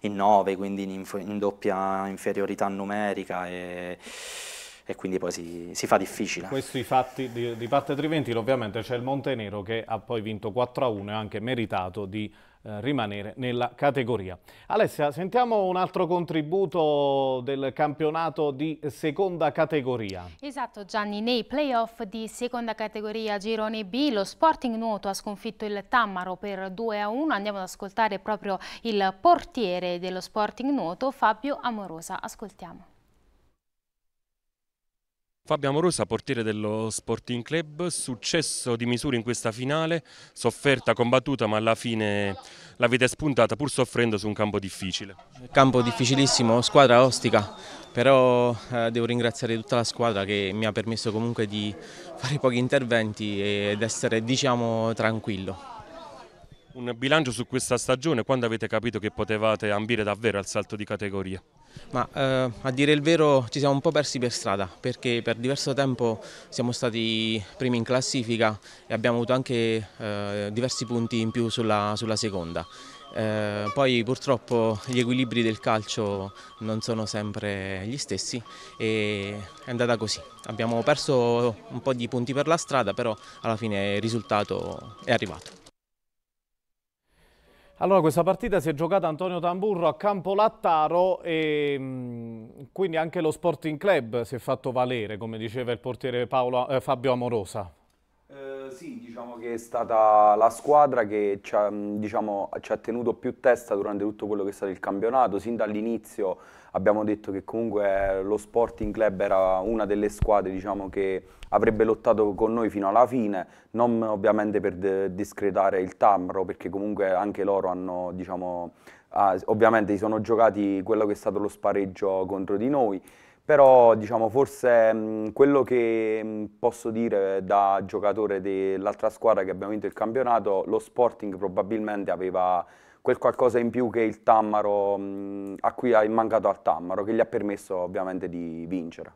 in nove, quindi in, in doppia inferiorità numerica e e quindi poi si, si fa difficile. Questi fatti di, di parte Triventino, ovviamente c'è il Montenero che ha poi vinto 4-1 a e anche meritato di eh, rimanere nella categoria. Alessia, sentiamo un altro contributo del campionato di seconda categoria. Esatto Gianni, nei playoff di seconda categoria Girone B lo Sporting Nuoto ha sconfitto il Tammaro per 2 a 1. Andiamo ad ascoltare proprio il portiere dello Sporting Nuoto, Fabio Amorosa. Ascoltiamo. Fabio Amorosa, portiere dello Sporting Club, successo di misura in questa finale, sofferta, combattuta ma alla fine l'avete spuntata pur soffrendo su un campo difficile. Campo difficilissimo, squadra ostica, però eh, devo ringraziare tutta la squadra che mi ha permesso comunque di fare pochi interventi ed essere diciamo tranquillo un bilancio su questa stagione, quando avete capito che potevate ambire davvero al salto di categoria? Ma eh, a dire il vero ci siamo un po' persi per strada perché per diverso tempo siamo stati primi in classifica e abbiamo avuto anche eh, diversi punti in più sulla, sulla seconda. Eh, poi purtroppo gli equilibri del calcio non sono sempre gli stessi e è andata così. Abbiamo perso un po' di punti per la strada, però alla fine il risultato è arrivato. Allora, questa partita si è giocata Antonio Tamburro a Campolattaro e mm, quindi anche lo Sporting Club si è fatto valere, come diceva il portiere Paolo, eh, Fabio Amorosa. Eh, sì, diciamo che è stata la squadra che ci ha, mm, diciamo, ci ha tenuto più testa durante tutto quello che è stato il campionato, sin dall'inizio abbiamo detto che comunque lo Sporting Club era una delle squadre diciamo, che avrebbe lottato con noi fino alla fine, non ovviamente per discredare il Tamro, perché comunque anche loro hanno, diciamo, ah, ovviamente si sono giocati quello che è stato lo spareggio contro di noi, però diciamo, forse mh, mm, quello che mh, mm, posso dire da giocatore dell'altra squadra che abbiamo vinto il campionato, lo Sporting probabilmente aveva quel qualcosa in più che il Tammaro, mh, a cui ha mancato al Tammaro, che gli ha permesso ovviamente di vincere.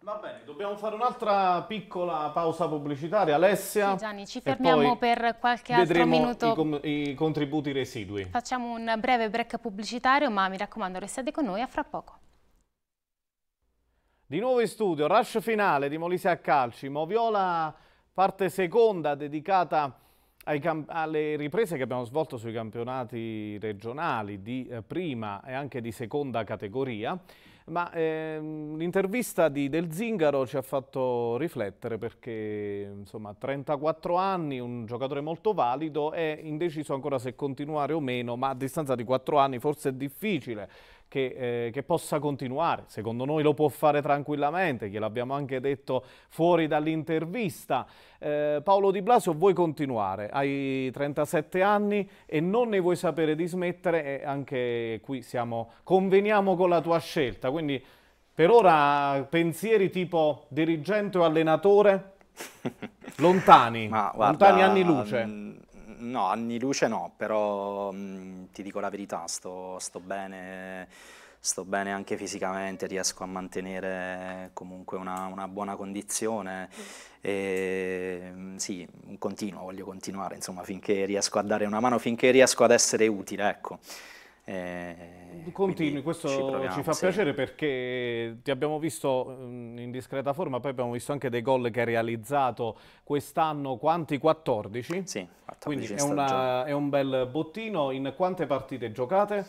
Va bene, dobbiamo fare un'altra piccola pausa pubblicitaria. Alessia. Sì, Gianni, ci fermiamo per qualche altro minuto. I, i contributi residui. Facciamo un breve break pubblicitario, ma mi raccomando, restate con noi a fra poco. Di nuovo in studio, rush finale di Molise a Calci, Moviola parte seconda dedicata a alle riprese che abbiamo svolto sui campionati regionali di eh, prima e anche di seconda categoria, ma ehm, l'intervista Del Zingaro ci ha fatto riflettere perché insomma 34 anni, un giocatore molto valido, è indeciso ancora se continuare o meno, ma a distanza di 4 anni forse è difficile che, eh, che, possa continuare. Secondo noi lo può fare tranquillamente, gliel'abbiamo anche detto fuori dall'intervista. Eh, Paolo Di Blasio, vuoi continuare? Hai 37 anni e non ne vuoi sapere di smettere e anche qui siamo, conveniamo con la tua scelta. Quindi per ora pensieri tipo dirigente o allenatore? Lontani, guarda, lontani anni luce. Mh mm, No, anni luce no, però mh, mm, ti dico la verità, sto, sto, bene, sto, bene, anche fisicamente, riesco a mantenere comunque una, una buona condizione mm. e mm, sì, continuo, voglio continuare, insomma, finché riesco a dare una mano, finché riesco ad essere utile, ecco. E eh, Continui, questo ci, proviamo, ci fa sì. piacere perché ti abbiamo visto in discreta forma, poi abbiamo visto anche dei gol che ha realizzato quest'anno, quanti? 14? Sì, 14 Quindi è, una, è un bel bottino, in quante partite giocate?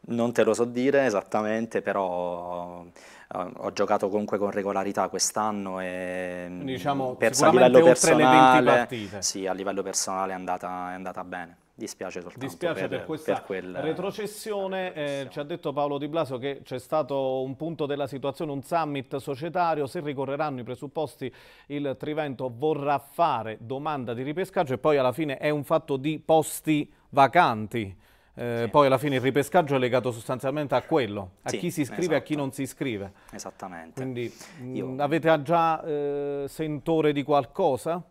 Non te lo so dire esattamente, però ho, eh, ho giocato comunque con regolarità quest'anno e diciamo, mm, per, a livello personale, le 20 partite. sì, a livello personale è andata, è andata bene. Dispiace soltanto Dispiace per, per questa per quella, retrocessione. Eh, ci ha detto Paolo Di Blasio che c'è stato un punto della situazione, un summit societario. Se ricorreranno i presupposti, il Trivento vorrà fare domanda di ripescaggio e poi alla fine è un fatto di posti vacanti. Eh, sì. Poi alla fine il ripescaggio è legato sostanzialmente a quello, a sì, chi si iscrive e esatto. a chi esatto. non si iscrive. Esattamente. Quindi Io... mh, mm, avete già eh, sentore di qualcosa?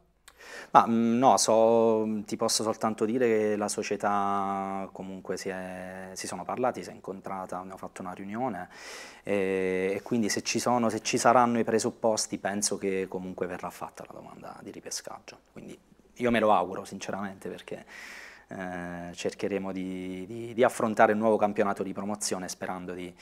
Ma mm, no, so, mm, ti posso soltanto dire che la società comunque si, è, si sono parlati, si è incontrata, abbiamo fatto una riunione e, e quindi se ci, sono, se ci saranno i presupposti penso che comunque verrà fatta la domanda di ripescaggio. Quindi io me lo auguro sinceramente perché eh, cercheremo di, di, di, affrontare il nuovo campionato di promozione sperando di,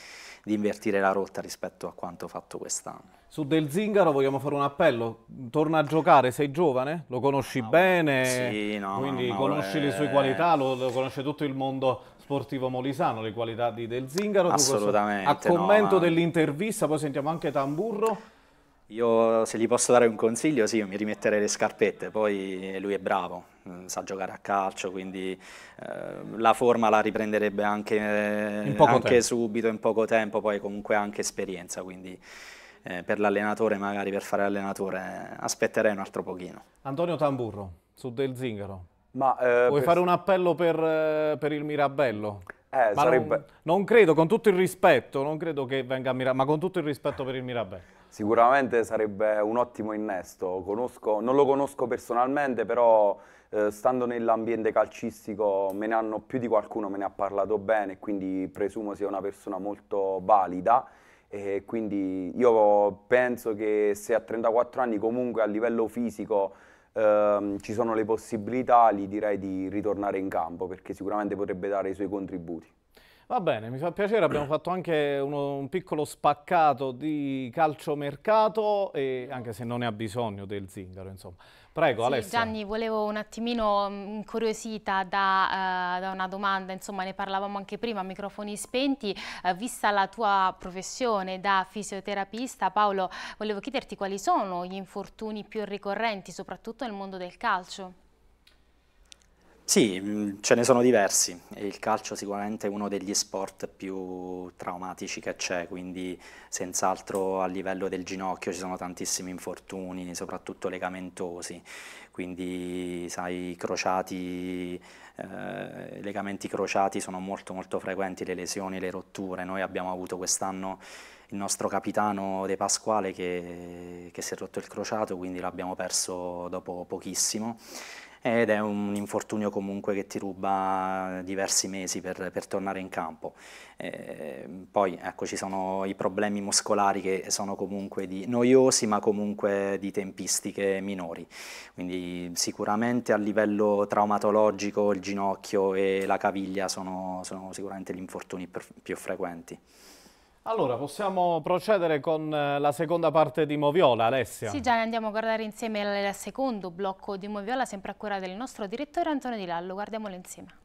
di invertire la rotta rispetto a quanto fatto quest'anno. Su Del Zingaro vogliamo fare un appello, torna a giocare, sei giovane, lo conosci no, bene, sì, no, quindi no, conosci le sue qualità, lo, lo, conosce tutto il mondo sportivo molisano, le qualità di Del Zingaro. Assolutamente. a commento ma... dell'intervista, poi sentiamo anche Tamburro. Io se gli posso dare un consiglio, sì, mi rimetterei le scarpette, poi lui è bravo, mm, sa giocare a calcio, quindi eh, la forma la riprenderebbe anche, anche subito, in poco tempo, poi comunque anche esperienza, quindi eh, per l'allenatore, magari per fare allenatore, eh, aspetterei un altro pochino. Antonio Tamburro, su Del Zingaro. Ma, eh, Vuoi per... fare un appello per, eh, per il Mirabello? Eh, sarebbe... non, non, credo, con tutto il rispetto, non credo che venga a Mirabello, ma con tutto il rispetto per il Mirabello. Sicuramente sarebbe un ottimo innesto, conosco, non lo conosco personalmente, però eh, stando nell'ambiente calcistico me ne hanno più di qualcuno, me ne ha parlato bene, quindi presumo sia una persona molto valida. E quindi io penso che se a 34 anni comunque a livello fisico ehm, ci sono le possibilità, gli direi di ritornare in campo perché sicuramente potrebbe dare i suoi contributi. Va bene, mi fa piacere, abbiamo fatto anche uno, un piccolo spaccato di calciomercato, e, anche se non ne ha bisogno del Zingaro, insomma. Prego sì, Alessia. Gianni, volevo un attimino mm, incuriosita da, uh, da, una domanda, insomma ne parlavamo anche prima, microfoni spenti, uh, vista la tua professione da fisioterapista, Paolo, volevo chiederti quali sono gli infortuni più ricorrenti, soprattutto nel mondo del calcio? Sì, mm, ce ne sono diversi. Il calcio sicuramente è uno degli sport più traumatici che c'è, quindi senz'altro a livello del ginocchio ci sono tantissimi infortuni, soprattutto legamentosi, quindi sai, crociati, eh, legamenti crociati sono molto molto frequenti, le lesioni, le rotture. Noi abbiamo avuto quest'anno il nostro capitano De Pasquale che, che si è rotto il crociato, quindi l'abbiamo perso dopo pochissimo ed è un infortunio comunque che ti ruba diversi mesi per, per tornare in campo. Eh, poi ecco, ci sono i problemi muscolari che sono comunque noiosi ma comunque di tempistiche minori, quindi sicuramente a livello traumatologico il ginocchio e la caviglia sono, sono sicuramente gli infortuni più frequenti. Allora, possiamo procedere con eh, la seconda parte di Moviola, Alessia. Sì, Gianni, andiamo a guardare insieme il secondo blocco di Moviola, sempre a cura del nostro direttore Antonio Di Lallo. Guardiamolo insieme.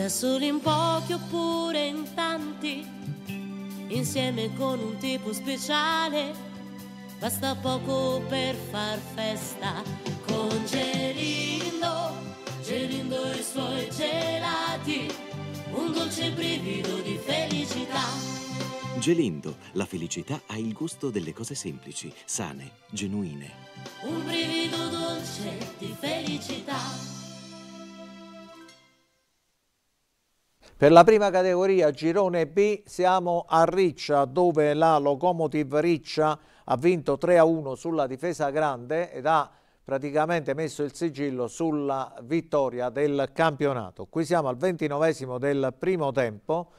da soli in pochi oppure in tanti, insieme con un tipo speciale, basta poco per far festa. Con Gelindo, Gelindo e i suoi gelati, un dolce brivido di felicità. Gelindo, la felicità ha il gusto delle cose semplici, sane, genuine. Un brivido dolce di felicità. Per la prima categoria girone B siamo a Riccia dove la Locomotive Riccia ha vinto 3-1 sulla difesa grande ed ha praticamente messo il sigillo sulla vittoria del campionato. Qui siamo al ventinovesimo del primo tempo,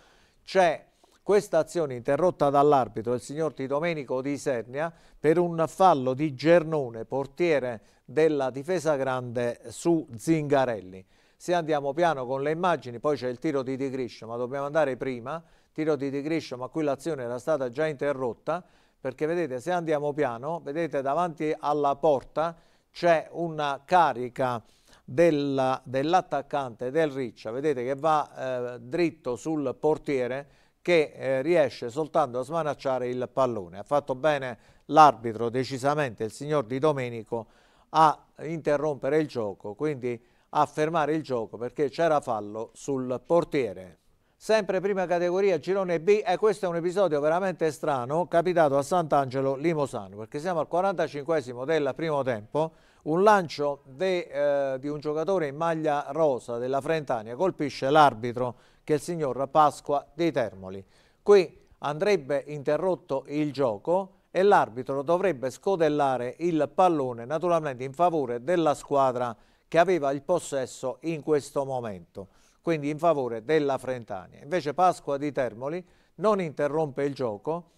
c'è questa azione interrotta dall'arbitro, il signor Di Domenico Di Sernia, per un fallo di Gernone, portiere della difesa grande su Zingarelli se andiamo piano con le immagini, poi c'è il tiro di Di Griscio, ma dobbiamo andare prima, tiro di Di Griscio, ma qui l'azione era stata già interrotta, perché vedete se andiamo piano, vedete davanti alla porta c'è una carica dell'attaccante dell del Riccia, vedete che va eh, dritto sul portiere che eh, riesce soltanto a smanacciare il pallone. Ha fatto bene l'arbitro, decisamente il signor Di Domenico, a interrompere il gioco, quindi a fermare il gioco perché c'era fallo sul portiere. Sempre prima categoria, girone B, e questo è un episodio veramente strano capitato a Sant'Angelo Limosano, perché siamo al 45 del primo tempo, un lancio de, eh, di un giocatore in maglia rosa della Frentania colpisce l'arbitro, che è il signor Pasqua di Termoli. Qui andrebbe interrotto il gioco e l'arbitro dovrebbe scodellare il pallone naturalmente in favore della squadra che aveva il possesso in questo momento, quindi in favore della Frentania. Invece Pasqua di Termoli non interrompe il gioco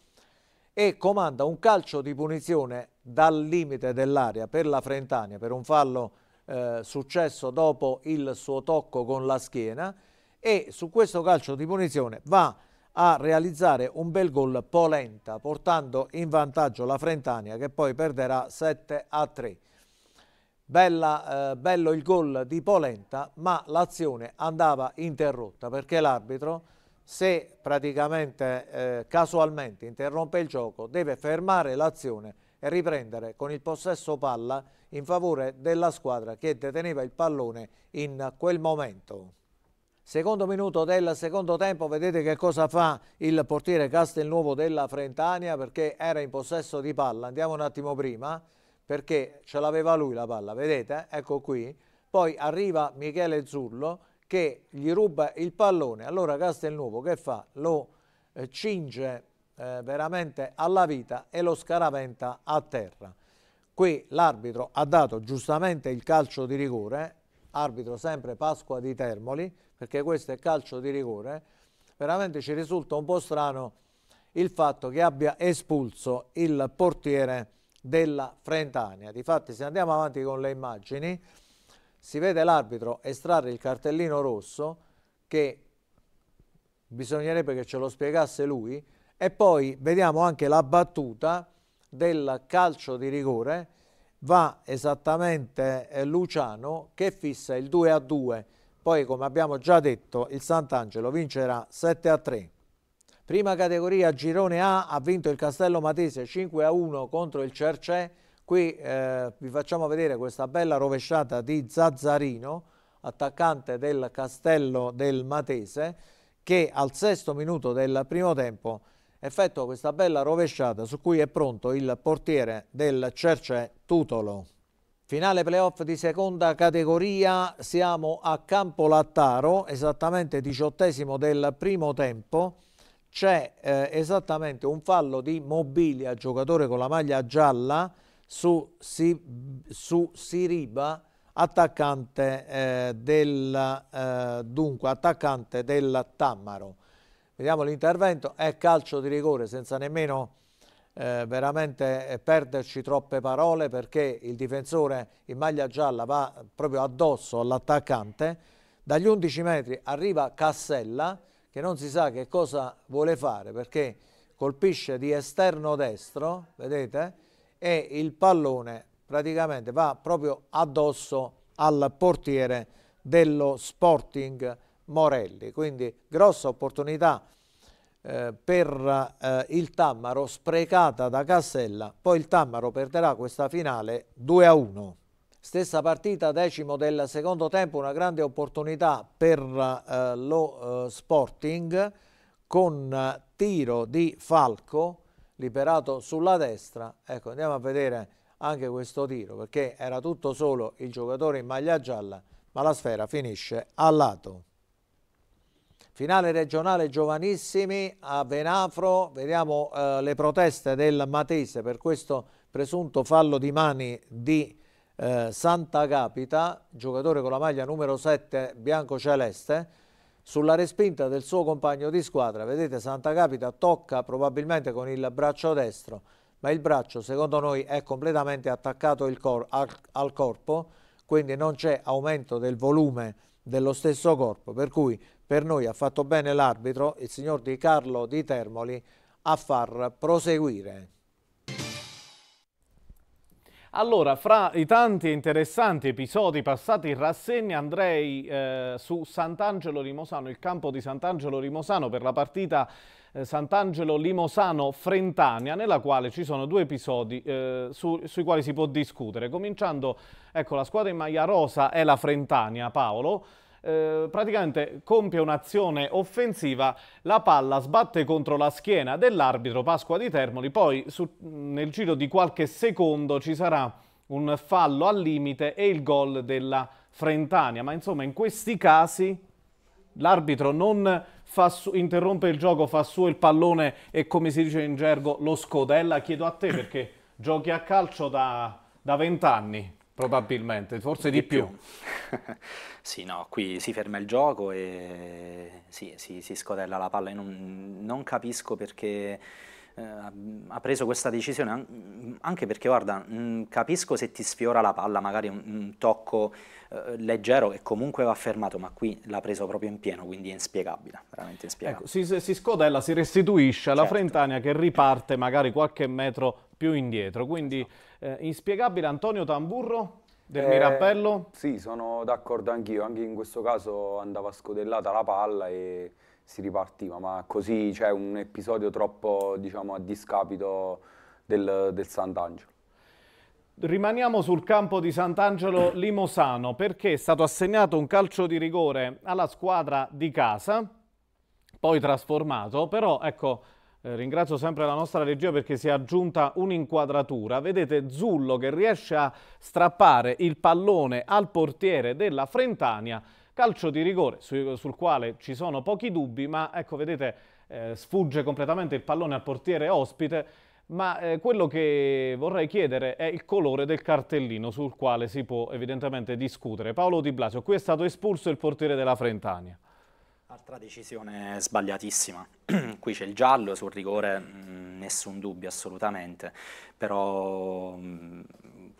e comanda un calcio di punizione dal limite dell'area per la Frentania, per un fallo eh, successo dopo il suo tocco con la schiena e su questo calcio di punizione va a realizzare un bel gol Polenta, portando in vantaggio la Frentania che poi perderà 7 a 3. Bella, eh, bello il gol di Polenta, ma l'azione andava interrotta perché l'arbitro, se praticamente eh, casualmente interrompe il gioco, deve fermare l'azione e riprendere con il possesso palla in favore della squadra che deteneva il pallone in quel momento. Secondo minuto del secondo tempo, vedete che cosa fa il portiere Castelnuovo della Frentania perché era in possesso di palla. Andiamo un attimo prima perché ce l'aveva lui la palla, vedete? Ecco qui. Poi arriva Michele Zullo che gli ruba il pallone. Allora Castelnuovo che fa? Lo eh, cinge eh, veramente alla vita e lo scaraventa a terra. Qui l'arbitro ha dato giustamente il calcio di rigore, arbitro sempre Pasqua di Termoli, perché questo è calcio di rigore. Veramente ci risulta un po' strano il fatto che abbia espulso il portiere della Frentania. Difatti se andiamo avanti con le immagini si vede l'arbitro estrarre il cartellino rosso che bisognerebbe che ce lo spiegasse lui e poi vediamo anche la battuta del calcio di rigore va esattamente eh, Luciano che fissa il 2 a 2 poi come abbiamo già detto il Sant'Angelo vincerà 7 a 3 Prima categoria girone A ha vinto il Castello Matese 5 a 1 contro il Cercè. Qui eh, vi facciamo vedere questa bella rovesciata di Zazzarino, attaccante del Castello del Matese, che al sesto minuto del primo tempo effettua questa bella rovesciata su cui è pronto il portiere del Cercè Tutolo. Finale playoff di seconda categoria, siamo a Campolattaro, esattamente diciottesimo del primo tempo c'è eh, esattamente un fallo di Mobilia, giocatore con la maglia gialla, su, si, su Siriba, attaccante, eh, del, eh, dunque, attaccante del Tammaro. Vediamo l'intervento, è calcio di rigore senza nemmeno eh, veramente eh, perderci troppe parole perché il difensore in maglia gialla va proprio addosso all'attaccante. Dagli 11 metri arriva Cassella, che non si sa che cosa vuole fare perché colpisce di esterno destro, vedete, e il pallone praticamente va proprio addosso al portiere dello Sporting Morelli. Quindi grossa opportunità eh, per eh, il Tammaro sprecata da Cassella, poi il Tammaro perderà questa finale 2 1. Stessa partita, decimo del secondo tempo, una grande opportunità per eh, lo eh, Sporting con eh, tiro di Falco liberato sulla destra. Ecco, andiamo a vedere anche questo tiro perché era tutto solo il giocatore in maglia gialla, ma la sfera finisce a lato. Finale regionale giovanissimi a Venafro, vediamo eh, le proteste del Matese per questo presunto fallo di mani di eh, Sant'Agapita, giocatore con la maglia numero 7 bianco-celeste, sulla respinta del suo compagno di squadra, vedete Sant'Agapita tocca probabilmente con il braccio destro, ma il braccio secondo noi è completamente attaccato cor al, al corpo, quindi non c'è aumento del volume dello stesso corpo, per cui per noi ha fatto bene l'arbitro, il signor Di Carlo Di Termoli, a far proseguire. Allora, fra i tanti interessanti episodi passati in rassegna andrei eh, su Sant'Angelo Limosano, il campo di Sant'Angelo Limosano per la partita eh, Sant'Angelo Limosano-Frentania, nella quale ci sono due episodi eh, su, sui quali si può discutere. Cominciando, ecco, la squadra in maglia rosa è la Frentania, Paolo, eh, praticamente compie un'azione offensiva, la palla sbatte contro la schiena dell'arbitro Pasqua di Termoli, poi su, nel giro di qualche secondo ci sarà un fallo al limite e il gol della Frentania, ma insomma in questi casi l'arbitro non su, interrompe il gioco, fa suo il pallone e come si dice in gergo lo scodella, chiedo a te perché giochi a calcio da vent'anni probabilmente, forse di, di più. più. sì, no, qui si ferma il gioco e sì, sì, si scotella la palla. Non, non, capisco perché eh, ha preso questa decisione, anche perché, guarda, mm, capisco se ti sfiora la palla, magari un, un tocco eh, leggero che comunque va fermato, ma qui l'ha preso proprio in pieno, quindi è inspiegabile, veramente inspiegabile. Ecco, si, si scodella, si restituisce alla certo. Frentania che riparte magari qualche metro più indietro, quindi esatto. eh, inspiegabile Antonio Tamburro? Del eh, Mirappello? Sì, sono d'accordo anch'io, anche in questo caso andava scodellata la palla e si ripartiva, ma così c'è cioè, un episodio troppo diciamo, a discapito del, del Sant'Angelo. Rimaniamo sul campo di Sant'Angelo Limosano perché è stato assegnato un calcio di rigore alla squadra di casa, poi trasformato, però ecco eh, ringrazio sempre la nostra regia perché si è aggiunta un'inquadratura. Vedete Zullo che riesce a strappare il pallone al portiere della Frentania. Calcio di rigore su, sul quale ci sono pochi dubbi, ma ecco vedete eh, sfugge completamente il pallone al portiere ospite. Ma eh, quello che vorrei chiedere è il colore del cartellino sul quale si può evidentemente discutere. Paolo Di Blasio, qui è stato espulso il portiere della Frentania. Altra decisione sbagliatissima. Qui c'è il giallo, sul rigore mm, nessun dubbio assolutamente, però mm,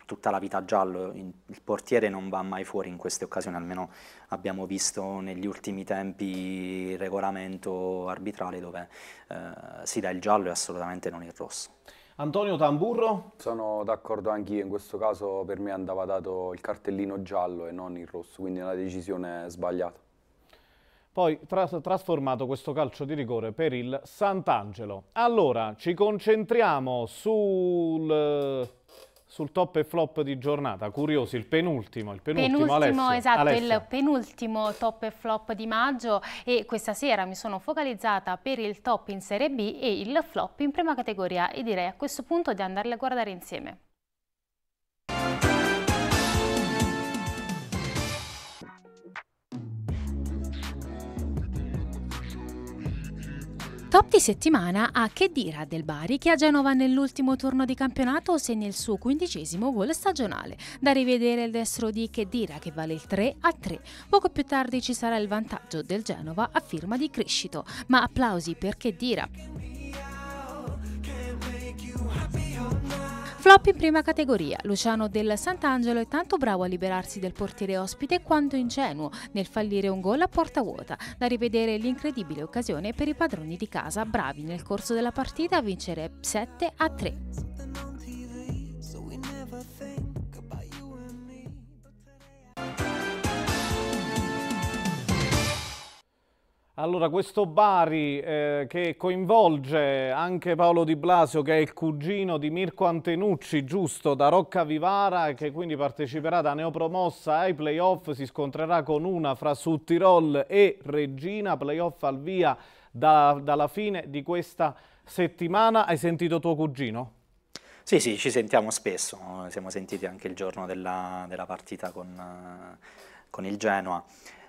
tutta la vita giallo, il portiere non va mai fuori in queste occasioni, almeno abbiamo visto negli ultimi tempi il regolamento arbitrale dove eh, si dà il giallo e assolutamente non il rosso. Antonio Tamburro? Sono d'accordo anch'io, in questo caso per me andava dato il cartellino giallo e non il rosso, quindi è una decisione sbagliata poi tra trasformato questo calcio di rigore per il Sant'Angelo. Allora, ci concentriamo sul, sul, top e flop di giornata. Curiosi, il penultimo, il penultimo, penultimo esatto, Alessia. il penultimo top e flop di maggio e questa sera mi sono focalizzata per il top in Serie B e il flop in prima categoria e direi a questo punto di andarle a guardare insieme. Top di settimana a che dira del Bari che a Genova nell'ultimo turno di campionato segna il suo quindicesimo gol stagionale. Da rivedere il destro di che dira che vale il 3 a 3. Poco più tardi ci sarà il vantaggio del Genova a firma di Crescito, ma applausi per che dira. Flop in prima categoria, Luciano del Sant'Angelo è tanto bravo a liberarsi del portiere ospite quanto ingenuo nel fallire un gol a porta vuota, da rivedere l'incredibile occasione per i padroni di casa bravi nel corso della partita a vincere 7 a 3. Allora, questo Bari eh, che coinvolge anche Paolo Di Blasio, che è il cugino di Mirko Antenucci, giusto, da Rocca Vivara, che quindi parteciperà da neopromossa ai playoff, si scontrerà con una fra Suttirol e Regina, playoff al via da, dalla fine di questa settimana. Hai sentito tuo cugino? Sì, sì, ci sentiamo spesso, siamo sentiti anche il giorno della, della partita con, eh, con il Genoa.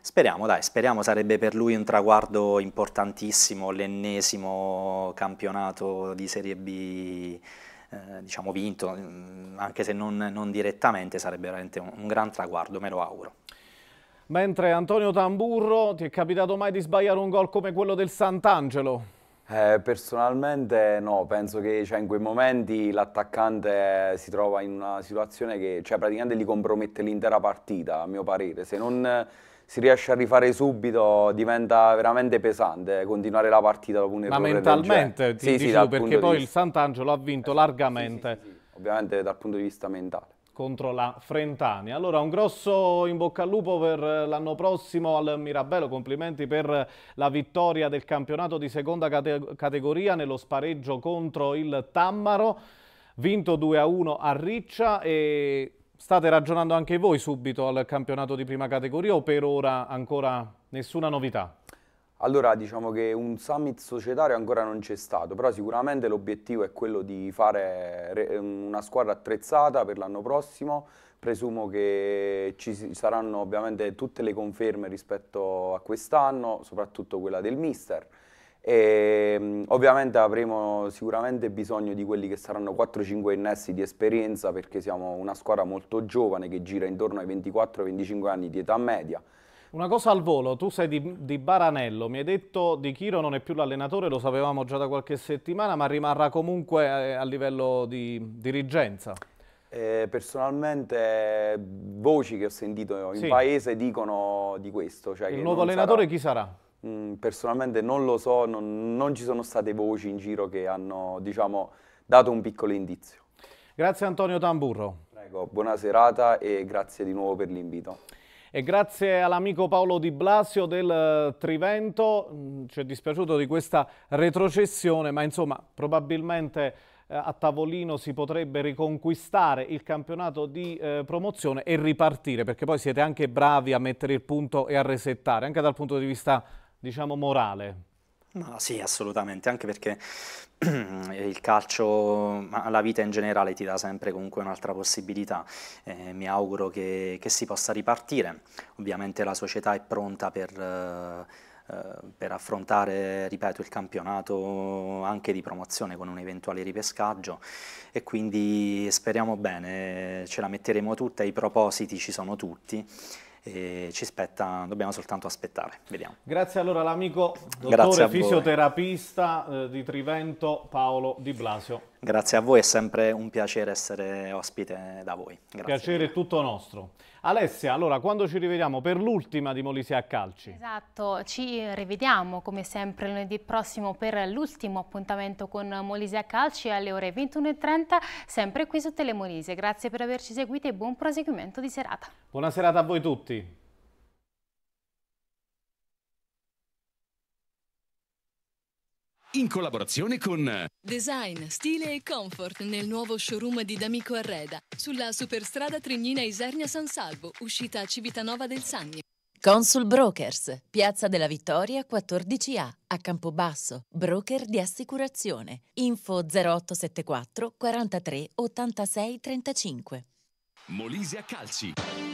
Speriamo, dai, speriamo sarebbe per lui un traguardo importantissimo, l'ennesimo campionato di Serie B eh, diciamo vinto, mm, anche se non, non direttamente sarebbe veramente un, un gran traguardo, me lo auguro. Mentre Antonio Tamburro, ti è capitato mai di sbagliare un gol come quello del Sant'Angelo? Eh, personalmente no, penso che cioè, in quei momenti l'attaccante si trova in una situazione che cioè, praticamente gli compromette l'intera partita, a mio parere. Se non si riesce a rifare subito diventa veramente pesante eh, continuare la partita dopo un errore Ma mentalmente ti sì, dici sì, tu, perché poi il Sant'Angelo ha vinto esatto. largamente. Sì, Ovviamente dal punto di vista mentale contro la Frentani. Allora un grosso in bocca al lupo per eh, l'anno prossimo al Mirabello, complimenti per la vittoria del campionato di seconda cate categoria nello spareggio contro il Tammaro, vinto 2-1 a, a Riccia e State ragionando anche voi subito al campionato di prima categoria o per ora ancora nessuna novità? Allora diciamo che un summit societario ancora non c'è stato, però sicuramente l'obiettivo è quello di fare ehm, una squadra attrezzata per l'anno prossimo, presumo che ci saranno ovviamente tutte le conferme rispetto a quest'anno, soprattutto quella del mister. E, ehm, ovviamente avremo sicuramente bisogno di quelli che saranno 4-5 innesti di esperienza perché siamo una squadra molto giovane che gira intorno ai 24-25 anni di età media. Una cosa al volo, tu sei di, di Baranello, mi hai detto Di Chiro non è più l'allenatore, lo sapevamo già da qualche settimana, ma rimarrà comunque a, eh, a livello di dirigenza. Eh, personalmente voci che ho sentito in sì. paese dicono di questo. Cioè Il nuovo allenatore sarà... chi sarà? Mm, personalmente non lo so, non, non, ci sono state voci in giro che hanno diciamo, dato un piccolo indizio. Grazie Antonio Tamburro. Prego, buona serata e grazie di nuovo per l'invito. E grazie all'amico Paolo Di Blasio del eh, Trivento, mm, ci è dispiaciuto di questa retrocessione, ma insomma probabilmente eh, a tavolino si potrebbe riconquistare il campionato di eh, promozione e ripartire, perché poi siete anche bravi a mettere il punto e a resettare, anche dal punto di vista diciamo, morale. No, sì, assolutamente, anche perché il calcio, ma la vita in generale ti dà sempre comunque un'altra possibilità. Eh, mi auguro che, che, si possa ripartire. Ovviamente la società è pronta per... Eh, per affrontare, ripeto, il campionato anche di promozione con un eventuale ripescaggio e quindi speriamo bene, ce la metteremo tutta, i propositi ci sono tutti e ci spetta, dobbiamo soltanto aspettare. Vediamo. Grazie allora all'amico dottore fisioterapista eh, di Trivento Paolo Di Blasio. Grazie a voi, è sempre un piacere essere ospite da voi. Grazie piacere tutto nostro. Alessia, allora quando ci rivediamo per l'ultima di Molise a Calci? Esatto, ci rivediamo come sempre lunedì prossimo per l'ultimo appuntamento con Molise a Calci alle ore 21.30, sempre qui su Telemolise. Grazie per averci seguito e buon proseguimento di serata. Buona serata a voi tutti. in collaborazione con Design, stile e comfort nel nuovo showroom di D'Amico Arreda sulla superstrada Trignina Isernia San Salvo, uscita a Civitanova del Sagni. Consul Brokers, Piazza della Vittoria 14A, a Campobasso, broker di assicurazione. Info 0874 43 86 35. Molise a Calci.